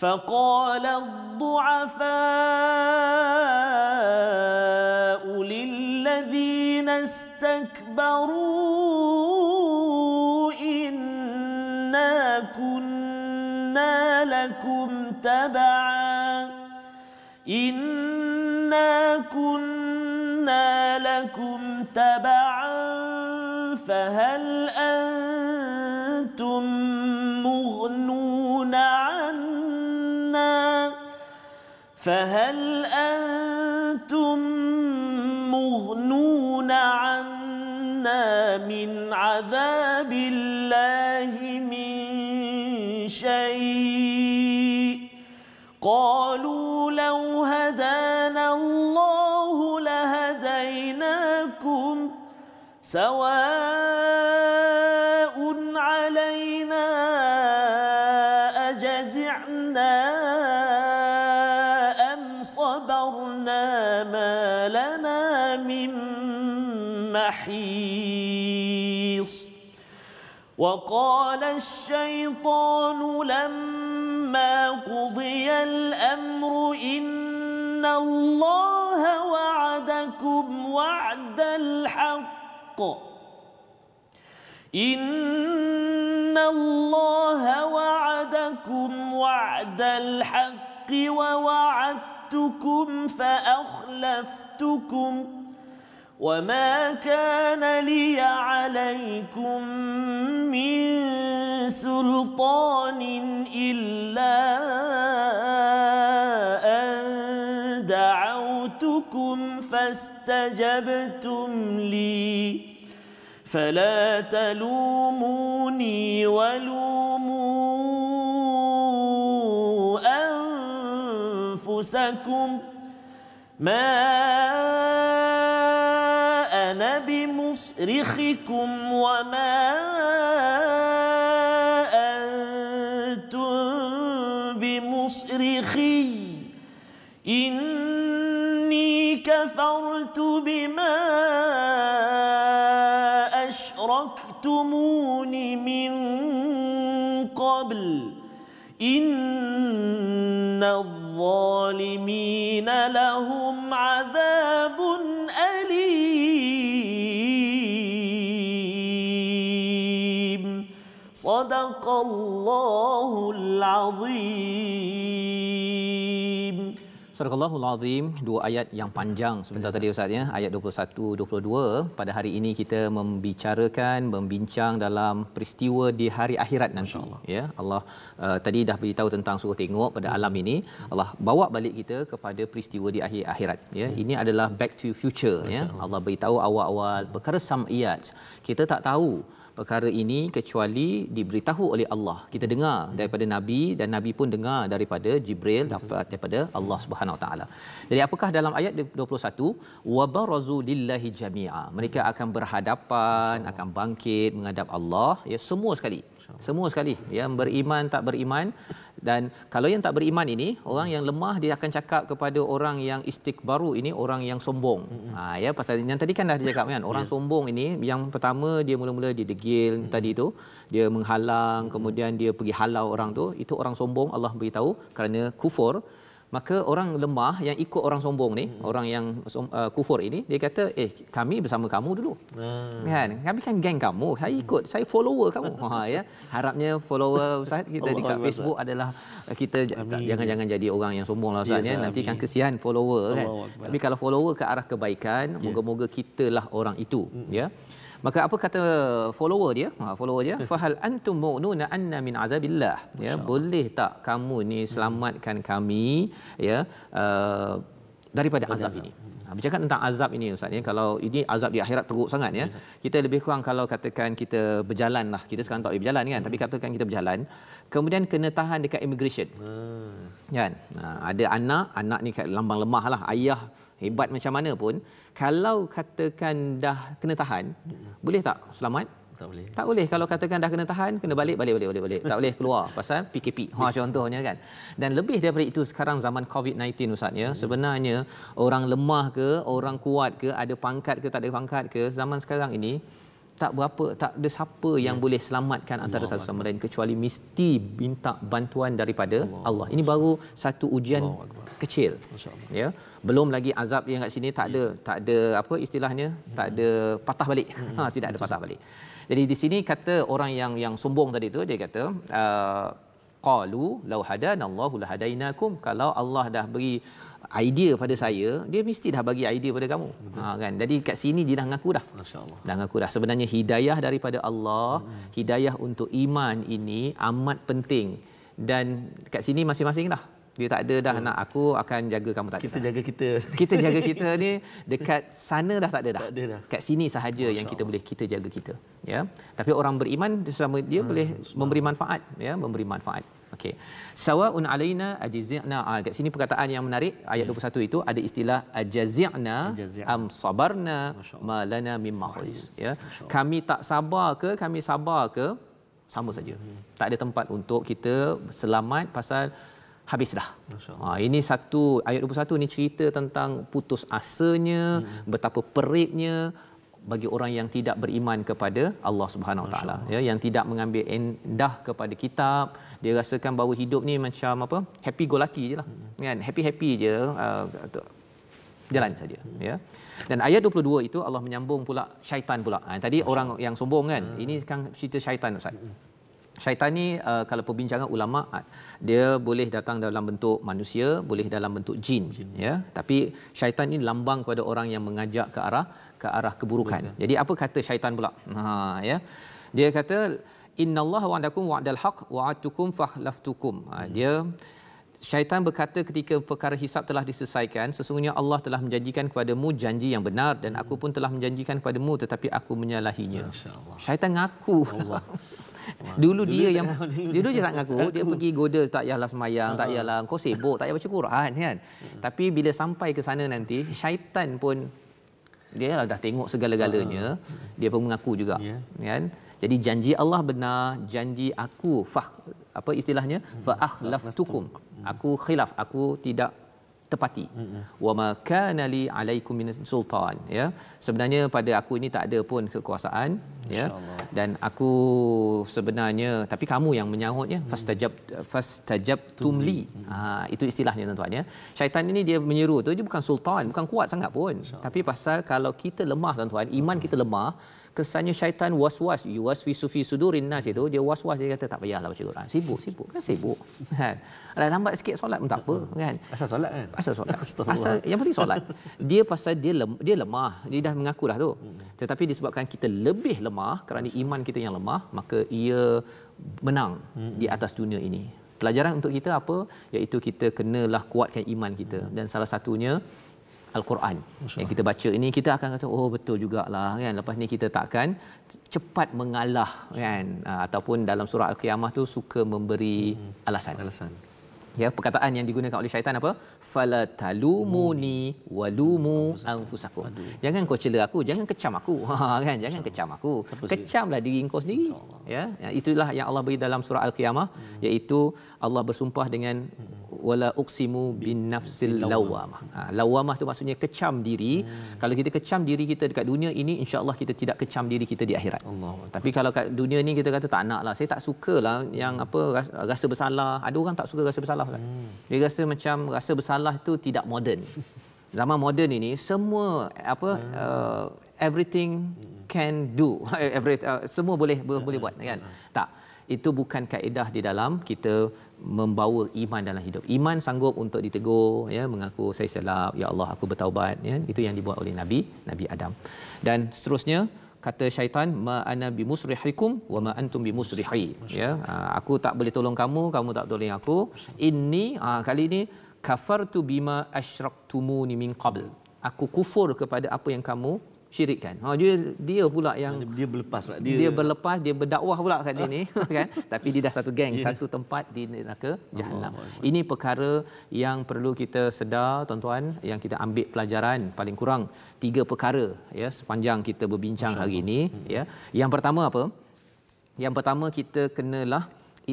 فقال الضعفاء للذين استكبروا إنا كنا لكم تبعا إنا كنا لكم تبعا فهل أنتم مغنون عنا فهل أنتم مغنون عنا من عذاب الله من شيء قالوا لو هدانا الله لهديناكم سواء علينا أجزعنا أم صبرنا ما لنا من محيص وقال الشيطان لما فلما قضي الأمر إن الله وعدكم وعد الحق إن الله وعدكم وعد الحق ووعدتكم فأخلفتكم وما كان لي عليكم من سلطان إلا أن دعوتكم فاستجبتم لي فلا تلوموني ولوموا أنفسكم ما أنا بمصرخكم وما مصرخي إني كفرت بما أشركتمون من قبل إن الظالمين لهم عذاب صدق الله العظيم Surah Al-Azim dua ayat yang panjang sebentar tadi Ustaz ya ayat 21 22 pada hari ini kita membicarakan membincang dalam peristiwa di hari akhirat nanti Allah. ya Allah uh, tadi dah beritahu tentang suruh tengok pada hmm. alam ini Allah bawa balik kita kepada peristiwa di akhir akhirat ya hmm. ini adalah back to future ya Allah. beritahu awal-awal perkara samiat kita tak tahu perkara ini kecuali diberitahu oleh Allah. Kita dengar hmm. daripada nabi dan nabi pun dengar daripada Jibril dapat daripada Allah Subhanahu Subhanahu Taala. Jadi apakah dalam ayat 21 wa barazu lillahi jami'a. Mereka akan berhadapan, akan bangkit menghadap Allah ya semua sekali. Semua sekali yang beriman tak beriman dan kalau yang tak beriman ini orang yang lemah dia akan cakap kepada orang yang istikbaru ini orang yang sombong. Mm-hmm. Ha ya pasal yang tadi kan dah dicakap kan orang yeah. sombong ini yang pertama dia mula-mula dia degil mm-hmm. tadi tu dia menghalang kemudian dia pergi halau orang tu itu orang sombong Allah beritahu kerana kufur maka orang lemah yang ikut orang sombong ni hmm. orang yang uh, kufur ini dia kata eh kami bersama kamu dulu hmm. kan kami kan geng kamu saya hmm. ikut saya follower kamu ha ya harapnya follower ustaz kita di dekat Facebook Allah. adalah uh, kita jangan-jangan jadi orang yang sombonglah ustaz ya, ya. nanti kan kesian follower kan tapi kalau follower ke arah kebaikan moga moga-moga kitalah orang itu hmm. ya yeah maka apa kata follower dia ha, follower dia fahal antum mu'nuna anna min azabillah ya boleh tak kamu ni hmm. selamatkan hmm. kami ya uh, daripada azab, azab ini ha, bercakap tentang azab ini ustaz ya kalau ini azab di akhirat teruk sangat ya kita lebih kurang kalau katakan kita berjalan lah kita sekarang tak boleh berjalan kan hmm. tapi katakan kita berjalan kemudian kena tahan dekat immigration hmm. kan ha, ada anak anak ni kat lambang lemah lah ayah hebat macam mana pun kalau katakan dah kena tahan hmm. boleh tak selamat tak boleh tak boleh kalau katakan dah kena tahan kena balik balik balik balik balik tak boleh keluar pasal PKP ha contohnya kan dan lebih daripada itu sekarang zaman COVID-19 ustaz ya hmm. sebenarnya orang lemah ke orang kuat ke ada pangkat ke tak ada pangkat ke zaman sekarang ini tak berapa tak ada siapa yang hmm. boleh selamatkan antara Allah satu sama lain kecuali mesti minta bantuan daripada Allah. Allah. Ini baru satu ujian Allah. kecil. Ya. Belum lagi azab yang kat sini tak ada ya. tak ada apa istilahnya ya. tak hmm. ada patah balik. Ya. Ha tidak ada patah balik. Jadi di sini kata orang yang yang sombong tadi tu dia kata ah, qalu law hadanallahu lahadainakum kalau Allah dah beri idea pada saya, dia mesti dah bagi idea pada kamu. Ha kan. Jadi kat sini dia dah ngaku dah. masya Dah mengaku dah. Sebenarnya hidayah daripada Allah, hmm. hidayah untuk iman ini amat penting. Dan kat sini masing-masing dah. Dia tak ada dah hmm. nak aku akan jaga kamu tak. Kita tak. jaga kita. Kita jaga kita ni dekat sana dah tak ada dah. Tak ada dah. Kat sini sahaja yang kita boleh kita jaga kita, ya. Tapi orang beriman dia hmm. boleh memberi manfaat, ya, memberi manfaat. Okey. Sawaun alaina ajzi'na. Ah kat sini perkataan yang menarik ayat 21 hmm. itu ada istilah ajzi'na am sabarna ma lana mim mahris. Ya. Kami tak sabar ke kami sabar ke? Sama saja. Hmm. Tak ada tempat untuk kita selamat pasal habis dah. Ha, ah, ini satu ayat 21 ni cerita tentang putus asanya, hmm. betapa peritnya, bagi orang yang tidak beriman kepada Allah Subhanahu taala ya yang tidak mengambil endah kepada kitab dia rasakan bahawa hidup ni macam apa happy go lucky jelah hmm. kan happy-happy je uh, jalan saja hmm. ya dan ayat 22 itu Allah menyambung pula syaitan pula ha, tadi Masya. orang yang sombong kan hmm. ini sekarang cerita syaitan ustaz hmm syaitan ni uh, kalau perbincangan ulama uh, dia boleh datang dalam bentuk manusia boleh dalam bentuk jin, jin. ya tapi syaitan ni lambang kepada orang yang mengajak ke arah ke arah keburukan Betul. jadi apa kata syaitan pula ha ya dia kata innallaha wa'adakum wa'dal haq wa'atukum fahlaftukum ha, hmm. dia Syaitan berkata ketika perkara hisap telah diselesaikan, sesungguhnya Allah telah menjanjikan kepadamu janji yang benar dan aku pun telah menjanjikan kepadamu tetapi aku menyalahinya. Syaitan ngaku. Allah. dulu, dia yang dulu dia tak ngaku dia pergi goda tak yalah semayang tak ha. yalah kau sibuk tak yalah baca Quran kan hmm. tapi bila sampai ke sana nanti syaitan pun dia lah dah tengok segala-galanya ha. dia pun mengaku juga ya. kan jadi janji Allah benar janji aku fah apa istilahnya hmm. fa akhlaftukum hmm. aku khilaf aku tidak tepati. Wa ma kana li alaikum min sultan ya. Sebenarnya pada aku ini tak ada pun kekuasaan ya. Dan aku sebenarnya tapi kamu yang menyahutnya hmm. fastajab fastajab tumli. Ha itu istilahnya tuan-tuan ya. Syaitan ini dia menyeru tu dia bukan sultan, bukan kuat sangat pun. Tapi pasal kalau kita lemah tuan-tuan, iman kita lemah, kesannya syaitan was-was you was fi sufi sudurin nas itu dia was-was dia kata tak payahlah baca Quran sibuk sibuk kan sibuk kan ada lambat sikit solat pun tak apa kan asal solat kan asal solat asal yang penting solat dia pasal dia lem, dia lemah dia dah mengakulah tu hmm. tetapi disebabkan kita lebih lemah kerana iman kita yang lemah maka ia menang hmm. di atas dunia ini pelajaran untuk kita apa iaitu kita kenalah kuatkan iman kita hmm. dan salah satunya Al-Quran. Yang kita baca ini kita akan kata oh betul jugalah kan. Lepas ni kita takkan cepat mengalah kan ah, ataupun dalam surah Al-Qiyamah tu suka memberi hmm. alasan. Alasan ya perkataan yang digunakan oleh syaitan apa fala talumuni walumu anfusakum jangan kau cela aku jangan kecam aku ha, kan jangan kecam aku kecamlah diri kau sendiri ya, ya itulah yang Allah beri dalam surah al-qiyamah iaitu hmm. Allah bersumpah dengan hmm. wala uqsimu bin nafsil lawamah ha, lawamah tu maksudnya kecam diri hmm. kalau kita kecam diri kita dekat dunia ini insya Allah kita tidak kecam diri kita di akhirat tapi kalau kat dunia ni kita kata tak naklah saya tak sukalah yang apa rasa bersalah ada orang tak suka rasa bersalah bersalah kan. Hmm. Dia rasa macam rasa bersalah itu tidak moden. Zaman moden ini semua apa hmm. uh, everything hmm. can do. Every, uh, semua boleh hmm. boleh buat kan. Hmm. Tak. Itu bukan kaedah di dalam kita membawa iman dalam hidup. Iman sanggup untuk ditegur ya mengaku saya salah ya Allah aku bertaubat ya. Itu yang dibuat oleh Nabi Nabi Adam. Dan seterusnya kata syaitan ma ana bi musrihikum wa ma antum bi musrihi ya ha, aku tak boleh tolong kamu kamu tak tolong aku ini ha, kali ini kafartu bima asyraktumuni min qabl aku kufur kepada apa yang kamu syirikkan. Ha dia dia pula yang dia berlepas pula dia. Dia berlepas, dia berdakwah pula kat sini ah. kan. Tapi dia dah satu geng, yeah. satu tempat di neraka jahanam. Ini perkara yang perlu kita sedar tuan-tuan yang kita ambil pelajaran paling kurang tiga perkara ya sepanjang kita berbincang Masya hari ini hmm. ya. Yang pertama apa? Yang pertama kita kenalah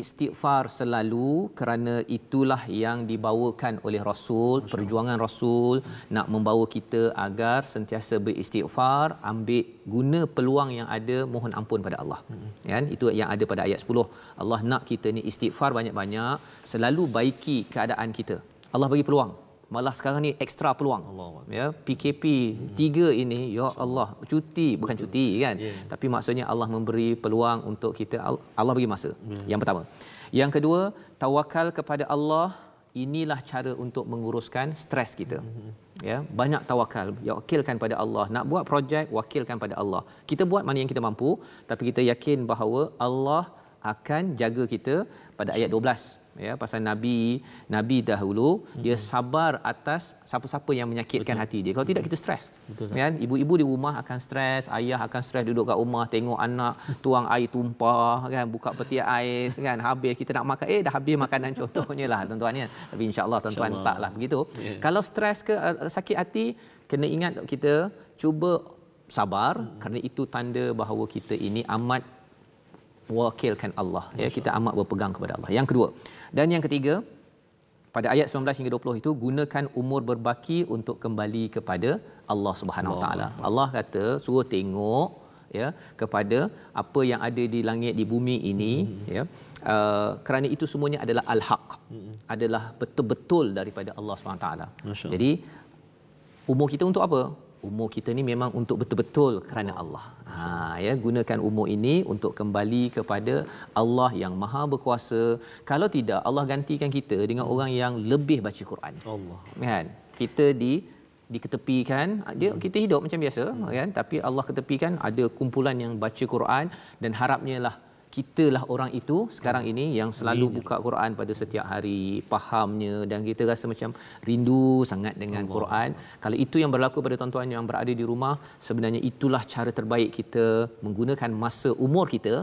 istighfar selalu kerana itulah yang dibawakan oleh rasul perjuangan rasul nak membawa kita agar sentiasa beristighfar ambil guna peluang yang ada mohon ampun pada Allah hmm. kan itu yang ada pada ayat 10 Allah nak kita ni istighfar banyak-banyak selalu baiki keadaan kita Allah bagi peluang malah sekarang ni ekstra peluang Allah. ya PKP 3 ini ya Allah cuti bukan cuti kan yeah. tapi maksudnya Allah memberi peluang untuk kita Allah bagi masa hmm. yang pertama yang kedua tawakal kepada Allah inilah cara untuk menguruskan stres kita hmm, hmm, hmm. ya banyak tawakal ya, wakilkan pada Allah nak buat projek wakilkan pada Allah kita buat mana yang kita mampu tapi kita yakin bahawa Allah akan jaga kita pada ayat 12 ya pasal nabi nabi dahulu hmm. dia sabar atas siapa-siapa yang menyakitkan Betul. hati dia kalau tidak kita stres Betul. kan ibu-ibu di rumah akan stres ayah akan stres duduk kat rumah tengok anak tuang air tumpah kan buka peti ais kan habis kita nak makan eh dah habis makanan contohnya lah tuan-tuan ya tapi insyaallah tuan-tuan insya taklah begitu yeah. kalau stres ke eh, sakit hati kena ingat kita cuba sabar hmm. kerana itu tanda bahawa kita ini amat wakilkan Allah ya kita amat berpegang kepada Allah. Yang kedua, dan yang ketiga, pada ayat 19 hingga 20 itu gunakan umur berbaki untuk kembali kepada Allah Subhanahu Wa Taala. Allah kata suruh tengok ya kepada apa yang ada di langit di bumi ini hmm. ya. Uh, kerana itu semuanya adalah al-haq. Hmm. Adalah betul-betul daripada Allah Subhanahu Wa Taala. Jadi umur kita untuk apa? umur kita ni memang untuk betul-betul kerana Allah. Ha ya gunakan umur ini untuk kembali kepada Allah yang Maha berkuasa. Kalau tidak Allah gantikan kita dengan orang yang lebih baca Quran. Allah. Kan? Kita di diketepikan dia hmm. kita hidup macam biasa hmm. kan tapi Allah ketepikan ada kumpulan yang baca Quran dan harapnya lah kitalah orang itu sekarang ini yang selalu buka Quran pada setiap hari fahamnya dan kita rasa macam rindu sangat dengan Quran kalau itu yang berlaku pada tuan-tuan yang berada di rumah sebenarnya itulah cara terbaik kita menggunakan masa umur kita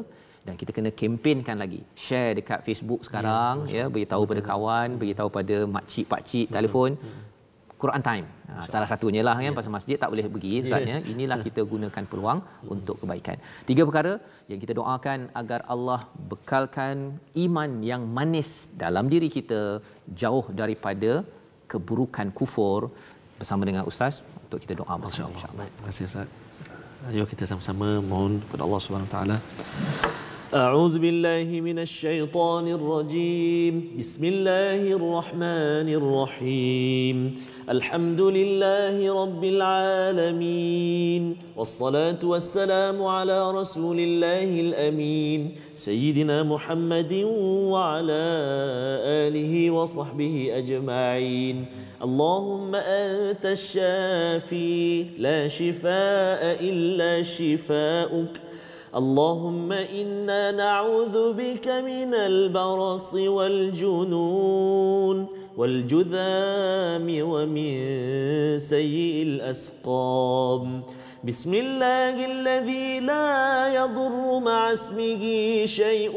dan kita kena kempenkan lagi share dekat Facebook sekarang ya, ya beritahu pada kawan beritahu pada mak cik pak telefon ya. Quran time. Ha, salah satunya lah kan pasal masjid tak boleh pergi ustaznya. Yes. Ya. Inilah kita gunakan peluang hmm. untuk kebaikan. Tiga perkara yang kita doakan agar Allah bekalkan iman yang manis dalam diri kita jauh daripada keburukan kufur bersama dengan ustaz untuk kita doa bersama insya Terima kasih ustaz. Ayo kita sama-sama mohon kepada Allah Subhanahu taala. أعوذ بالله من الشيطان الرجيم بسم الله الرحمن الرحيم الحمد لله رب العالمين والصلاة والسلام على رسول الله الأمين سيدنا محمد وعلى آله وصحبه أجمعين اللهم أنت الشافي لا شفاء إلا شفاؤك اللهم إنا نعوذ بك من البرص والجنون والجذام ومن سيء الأسقام بسم الله الذي لا يضر مع اسمه شيء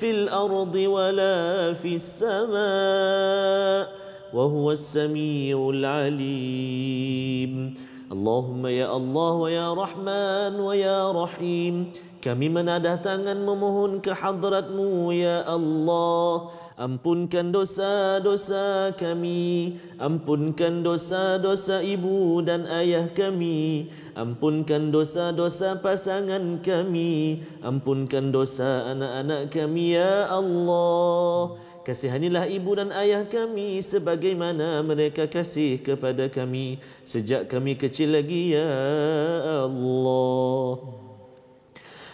في الأرض ولا في السماء وهو السميع العليم اللهم يا الله ya Rahman ويا رحيم كم من أده تangan memohon kehadratmu يا ya الله Ampunkan dosa-dosa kami, ampunkan dosa-dosa ibu dan ayah kami, ampunkan dosa-dosa pasangan kami, ampunkan dosa anak-anak kami ya Allah. Kasihanilah ibu dan ayah kami sebagaimana mereka kasih kepada kami sejak kami kecil lagi ya Allah.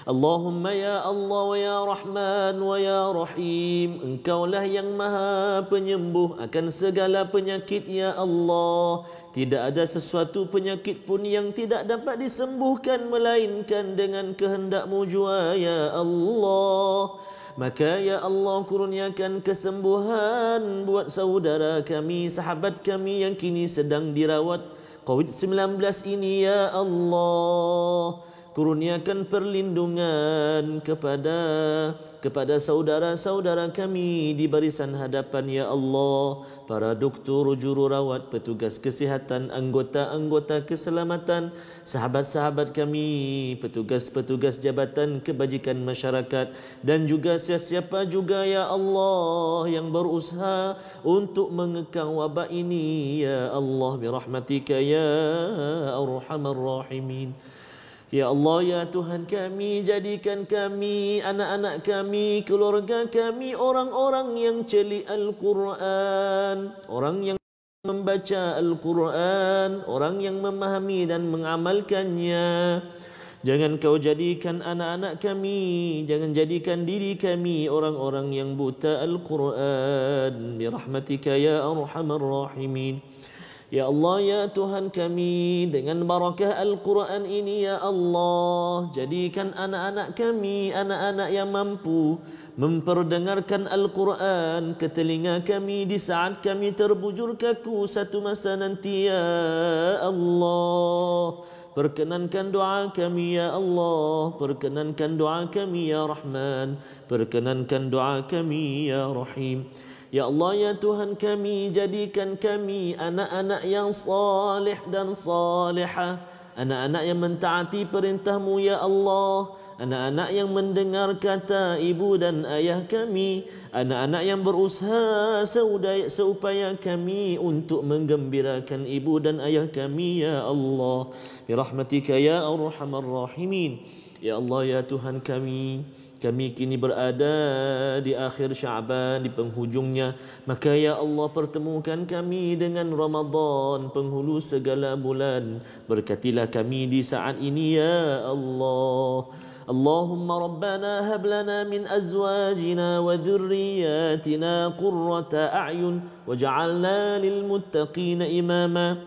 Allahumma ya Allah wa ya Rahman wa ya Rahim Engkaulah yang maha penyembuh akan segala penyakit ya Allah Tidak ada sesuatu penyakit pun yang tidak dapat disembuhkan Melainkan dengan kehendakmu jua ya Allah Maka ya Allah kurniakan kesembuhan buat saudara kami, sahabat kami yang kini sedang dirawat COVID-19 ini ya Allah kurniakan perlindungan kepada kepada saudara-saudara kami di barisan hadapan ya Allah para doktor jururawat petugas kesihatan anggota-anggota keselamatan sahabat-sahabat kami petugas-petugas jabatan kebajikan masyarakat dan juga sesiapa juga ya Allah yang berusaha untuk mengekang wabak ini ya Allah bi rahmatika ya arhamar rahimin Ya Allah, Ya Tuhan kami, jadikan kami, anak-anak kami, keluarga kami, orang-orang yang celi Al-Quran. Orang yang membaca Al-Quran, orang yang memahami dan mengamalkannya. Jangan kau jadikan anak-anak kami, jangan jadikan diri kami orang-orang yang buta Al-Quran. Bi rahmatika ya arhamar rahimin. Ya Allah, Ya Tuhan kami, dengan barakah Al-Quran ini, Ya Allah, jadikan anak-anak kami, anak-anak yang mampu memperdengarkan Al-Quran ke telinga kami di saat kami terbujur kaku satu masa nanti, Ya Allah. Perkenankan doa kami ya Allah, perkenankan doa kami ya Rahman, perkenankan doa kami ya Rahim. Ya Allah ya Tuhan kami jadikan kami anak-anak yang salih dan salihah Anak-anak yang mentaati perintahmu ya Allah Anak-anak yang mendengar kata ibu dan ayah kami Anak-anak yang berusaha seudai, seupaya kami untuk menggembirakan ibu dan ayah kami ya Allah Bi rahmatika ya arhamar Ya Allah ya Tuhan kami kami kini berada di akhir Syaban di penghujungnya maka ya Allah pertemukan kami dengan Ramadan penghulu segala bulan berkatilah kami di saat ini ya Allah Allahumma اللهم ربنا min لنا من ازواجنا وذرياتنا قره اعين واجعلنا للمتقين imama.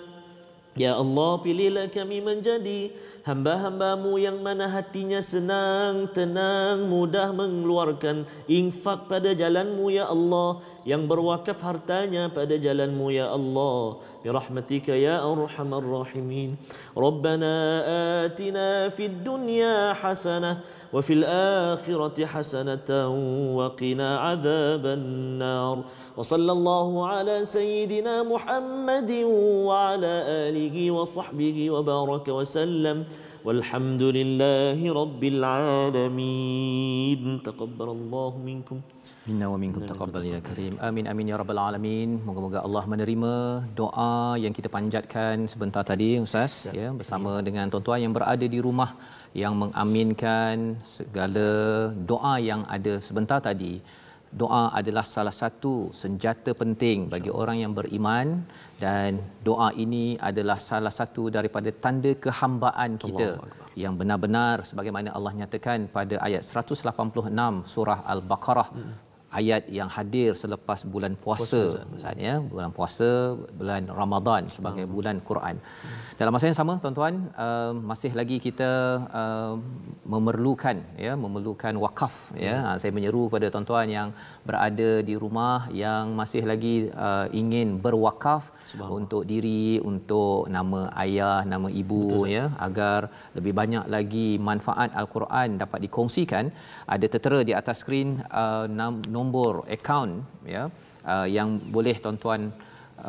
Ya Allah pilihlah kami menjadi hamba-hambamu yang mana hatinya senang, tenang, mudah mengeluarkan infak pada jalanmu ya Allah, yang berwakaf hartanya pada jalanmu ya Allah. Bi rahmatika ya arhamar rahimin. Rabbana atina fi dunya hasanah وفي الآخرة حسنة وقنا عذاب النار وصلى الله على سيدنا محمد وعلى آله وصحبه وبارك وسلم والحمد لله رب العالمين تقبل الله منكم Minna wa minkum taqabbal ya karim. Amin amin ya rabbal alamin. Moga-moga Allah menerima doa yang kita panjatkan sebentar tadi Ustaz ya, ya bersama ya. dengan tuan-tuan yang berada di rumah yang mengaminkan segala doa yang ada sebentar tadi doa adalah salah satu senjata penting bagi orang yang beriman dan doa ini adalah salah satu daripada tanda kehambaan kita yang benar-benar sebagaimana Allah nyatakan pada ayat 186 surah al-baqarah hmm ayat yang hadir selepas bulan puasa, puasa misalnya bulan puasa bulan Ramadan sebagai hmm. bulan Quran. Hmm. Dalam masa yang sama tuan-tuan uh, masih lagi kita uh, memerlukan ya memerlukan wakaf ya. ya. Saya menyeru kepada tuan-tuan yang berada di rumah yang masih lagi uh, ingin berwakaf untuk diri untuk nama ayah nama ibu Betul, ya agar lebih banyak lagi manfaat al-Quran dapat dikongsikan ada tertera di atas skrin uh, nombor akaun ya uh, yang boleh tuan-tuan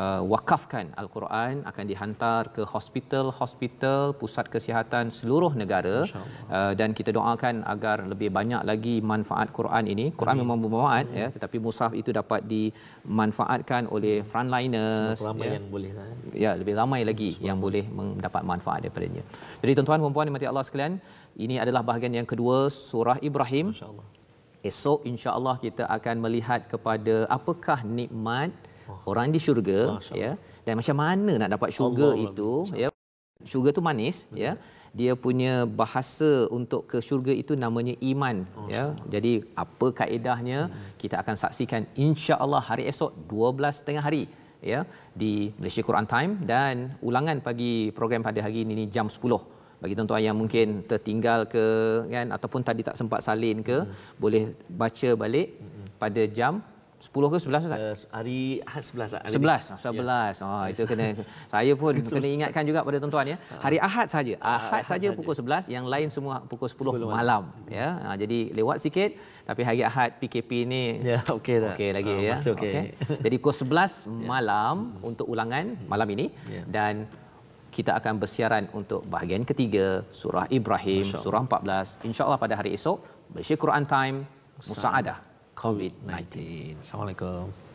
uh, wakafkan al-Quran akan dihantar ke hospital-hospital pusat kesihatan seluruh negara uh, dan kita doakan agar lebih banyak lagi manfaat Quran ini Quran Amin. memang bermanfaat ya tetapi mushaf itu dapat dimanfaatkan oleh frontliners ya. yang boleh lah, ya. ya lebih ramai lagi Semua. yang boleh mendapat manfaat daripadanya jadi tuan-tuan puan-puan dimati Allah sekalian ini adalah bahagian yang kedua surah Ibrahim insyaallah Esok insya-Allah kita akan melihat kepada apakah nikmat oh. orang di syurga Masya ya dan macam mana nak dapat syurga Allah itu Allah. ya syurga tu manis ya. Betul. ya dia punya bahasa untuk ke syurga itu namanya iman oh, ya Allah. jadi apa kaedahnya hmm. kita akan saksikan insya-Allah hari esok 12 tengah hari ya di Malaysia Quran Time dan ulangan pagi program pada hari ini jam 10 bagi tuan-tuan yang mungkin tertinggal ke kan ataupun tadi tak sempat salin ke hmm. boleh baca balik hmm. pada jam 10 ke 11 Ustaz? Uh, hari 11 ah, Ustaz. 11. 11. Oh, yeah. oh itu kena saya pun kena ingatkan juga pada tuan-tuan ya. Ah. Hari Ahad saja. Ah, Ahad saja pukul 11, yang lain semua pukul 10, 10 malam ya. Ha, jadi lewat sikit tapi hari Ahad PKP ni ya yeah, okey dah. Okey lagi uh, ya. Okey. Okay. Jadi pukul 11 ya. malam yeah. untuk ulangan hmm. malam ini yeah. dan kita akan bersiaran untuk bahagian ketiga surah Ibrahim surah 14 insyaallah pada hari esok Malaysia Quran Time musaadah covid-19 assalamualaikum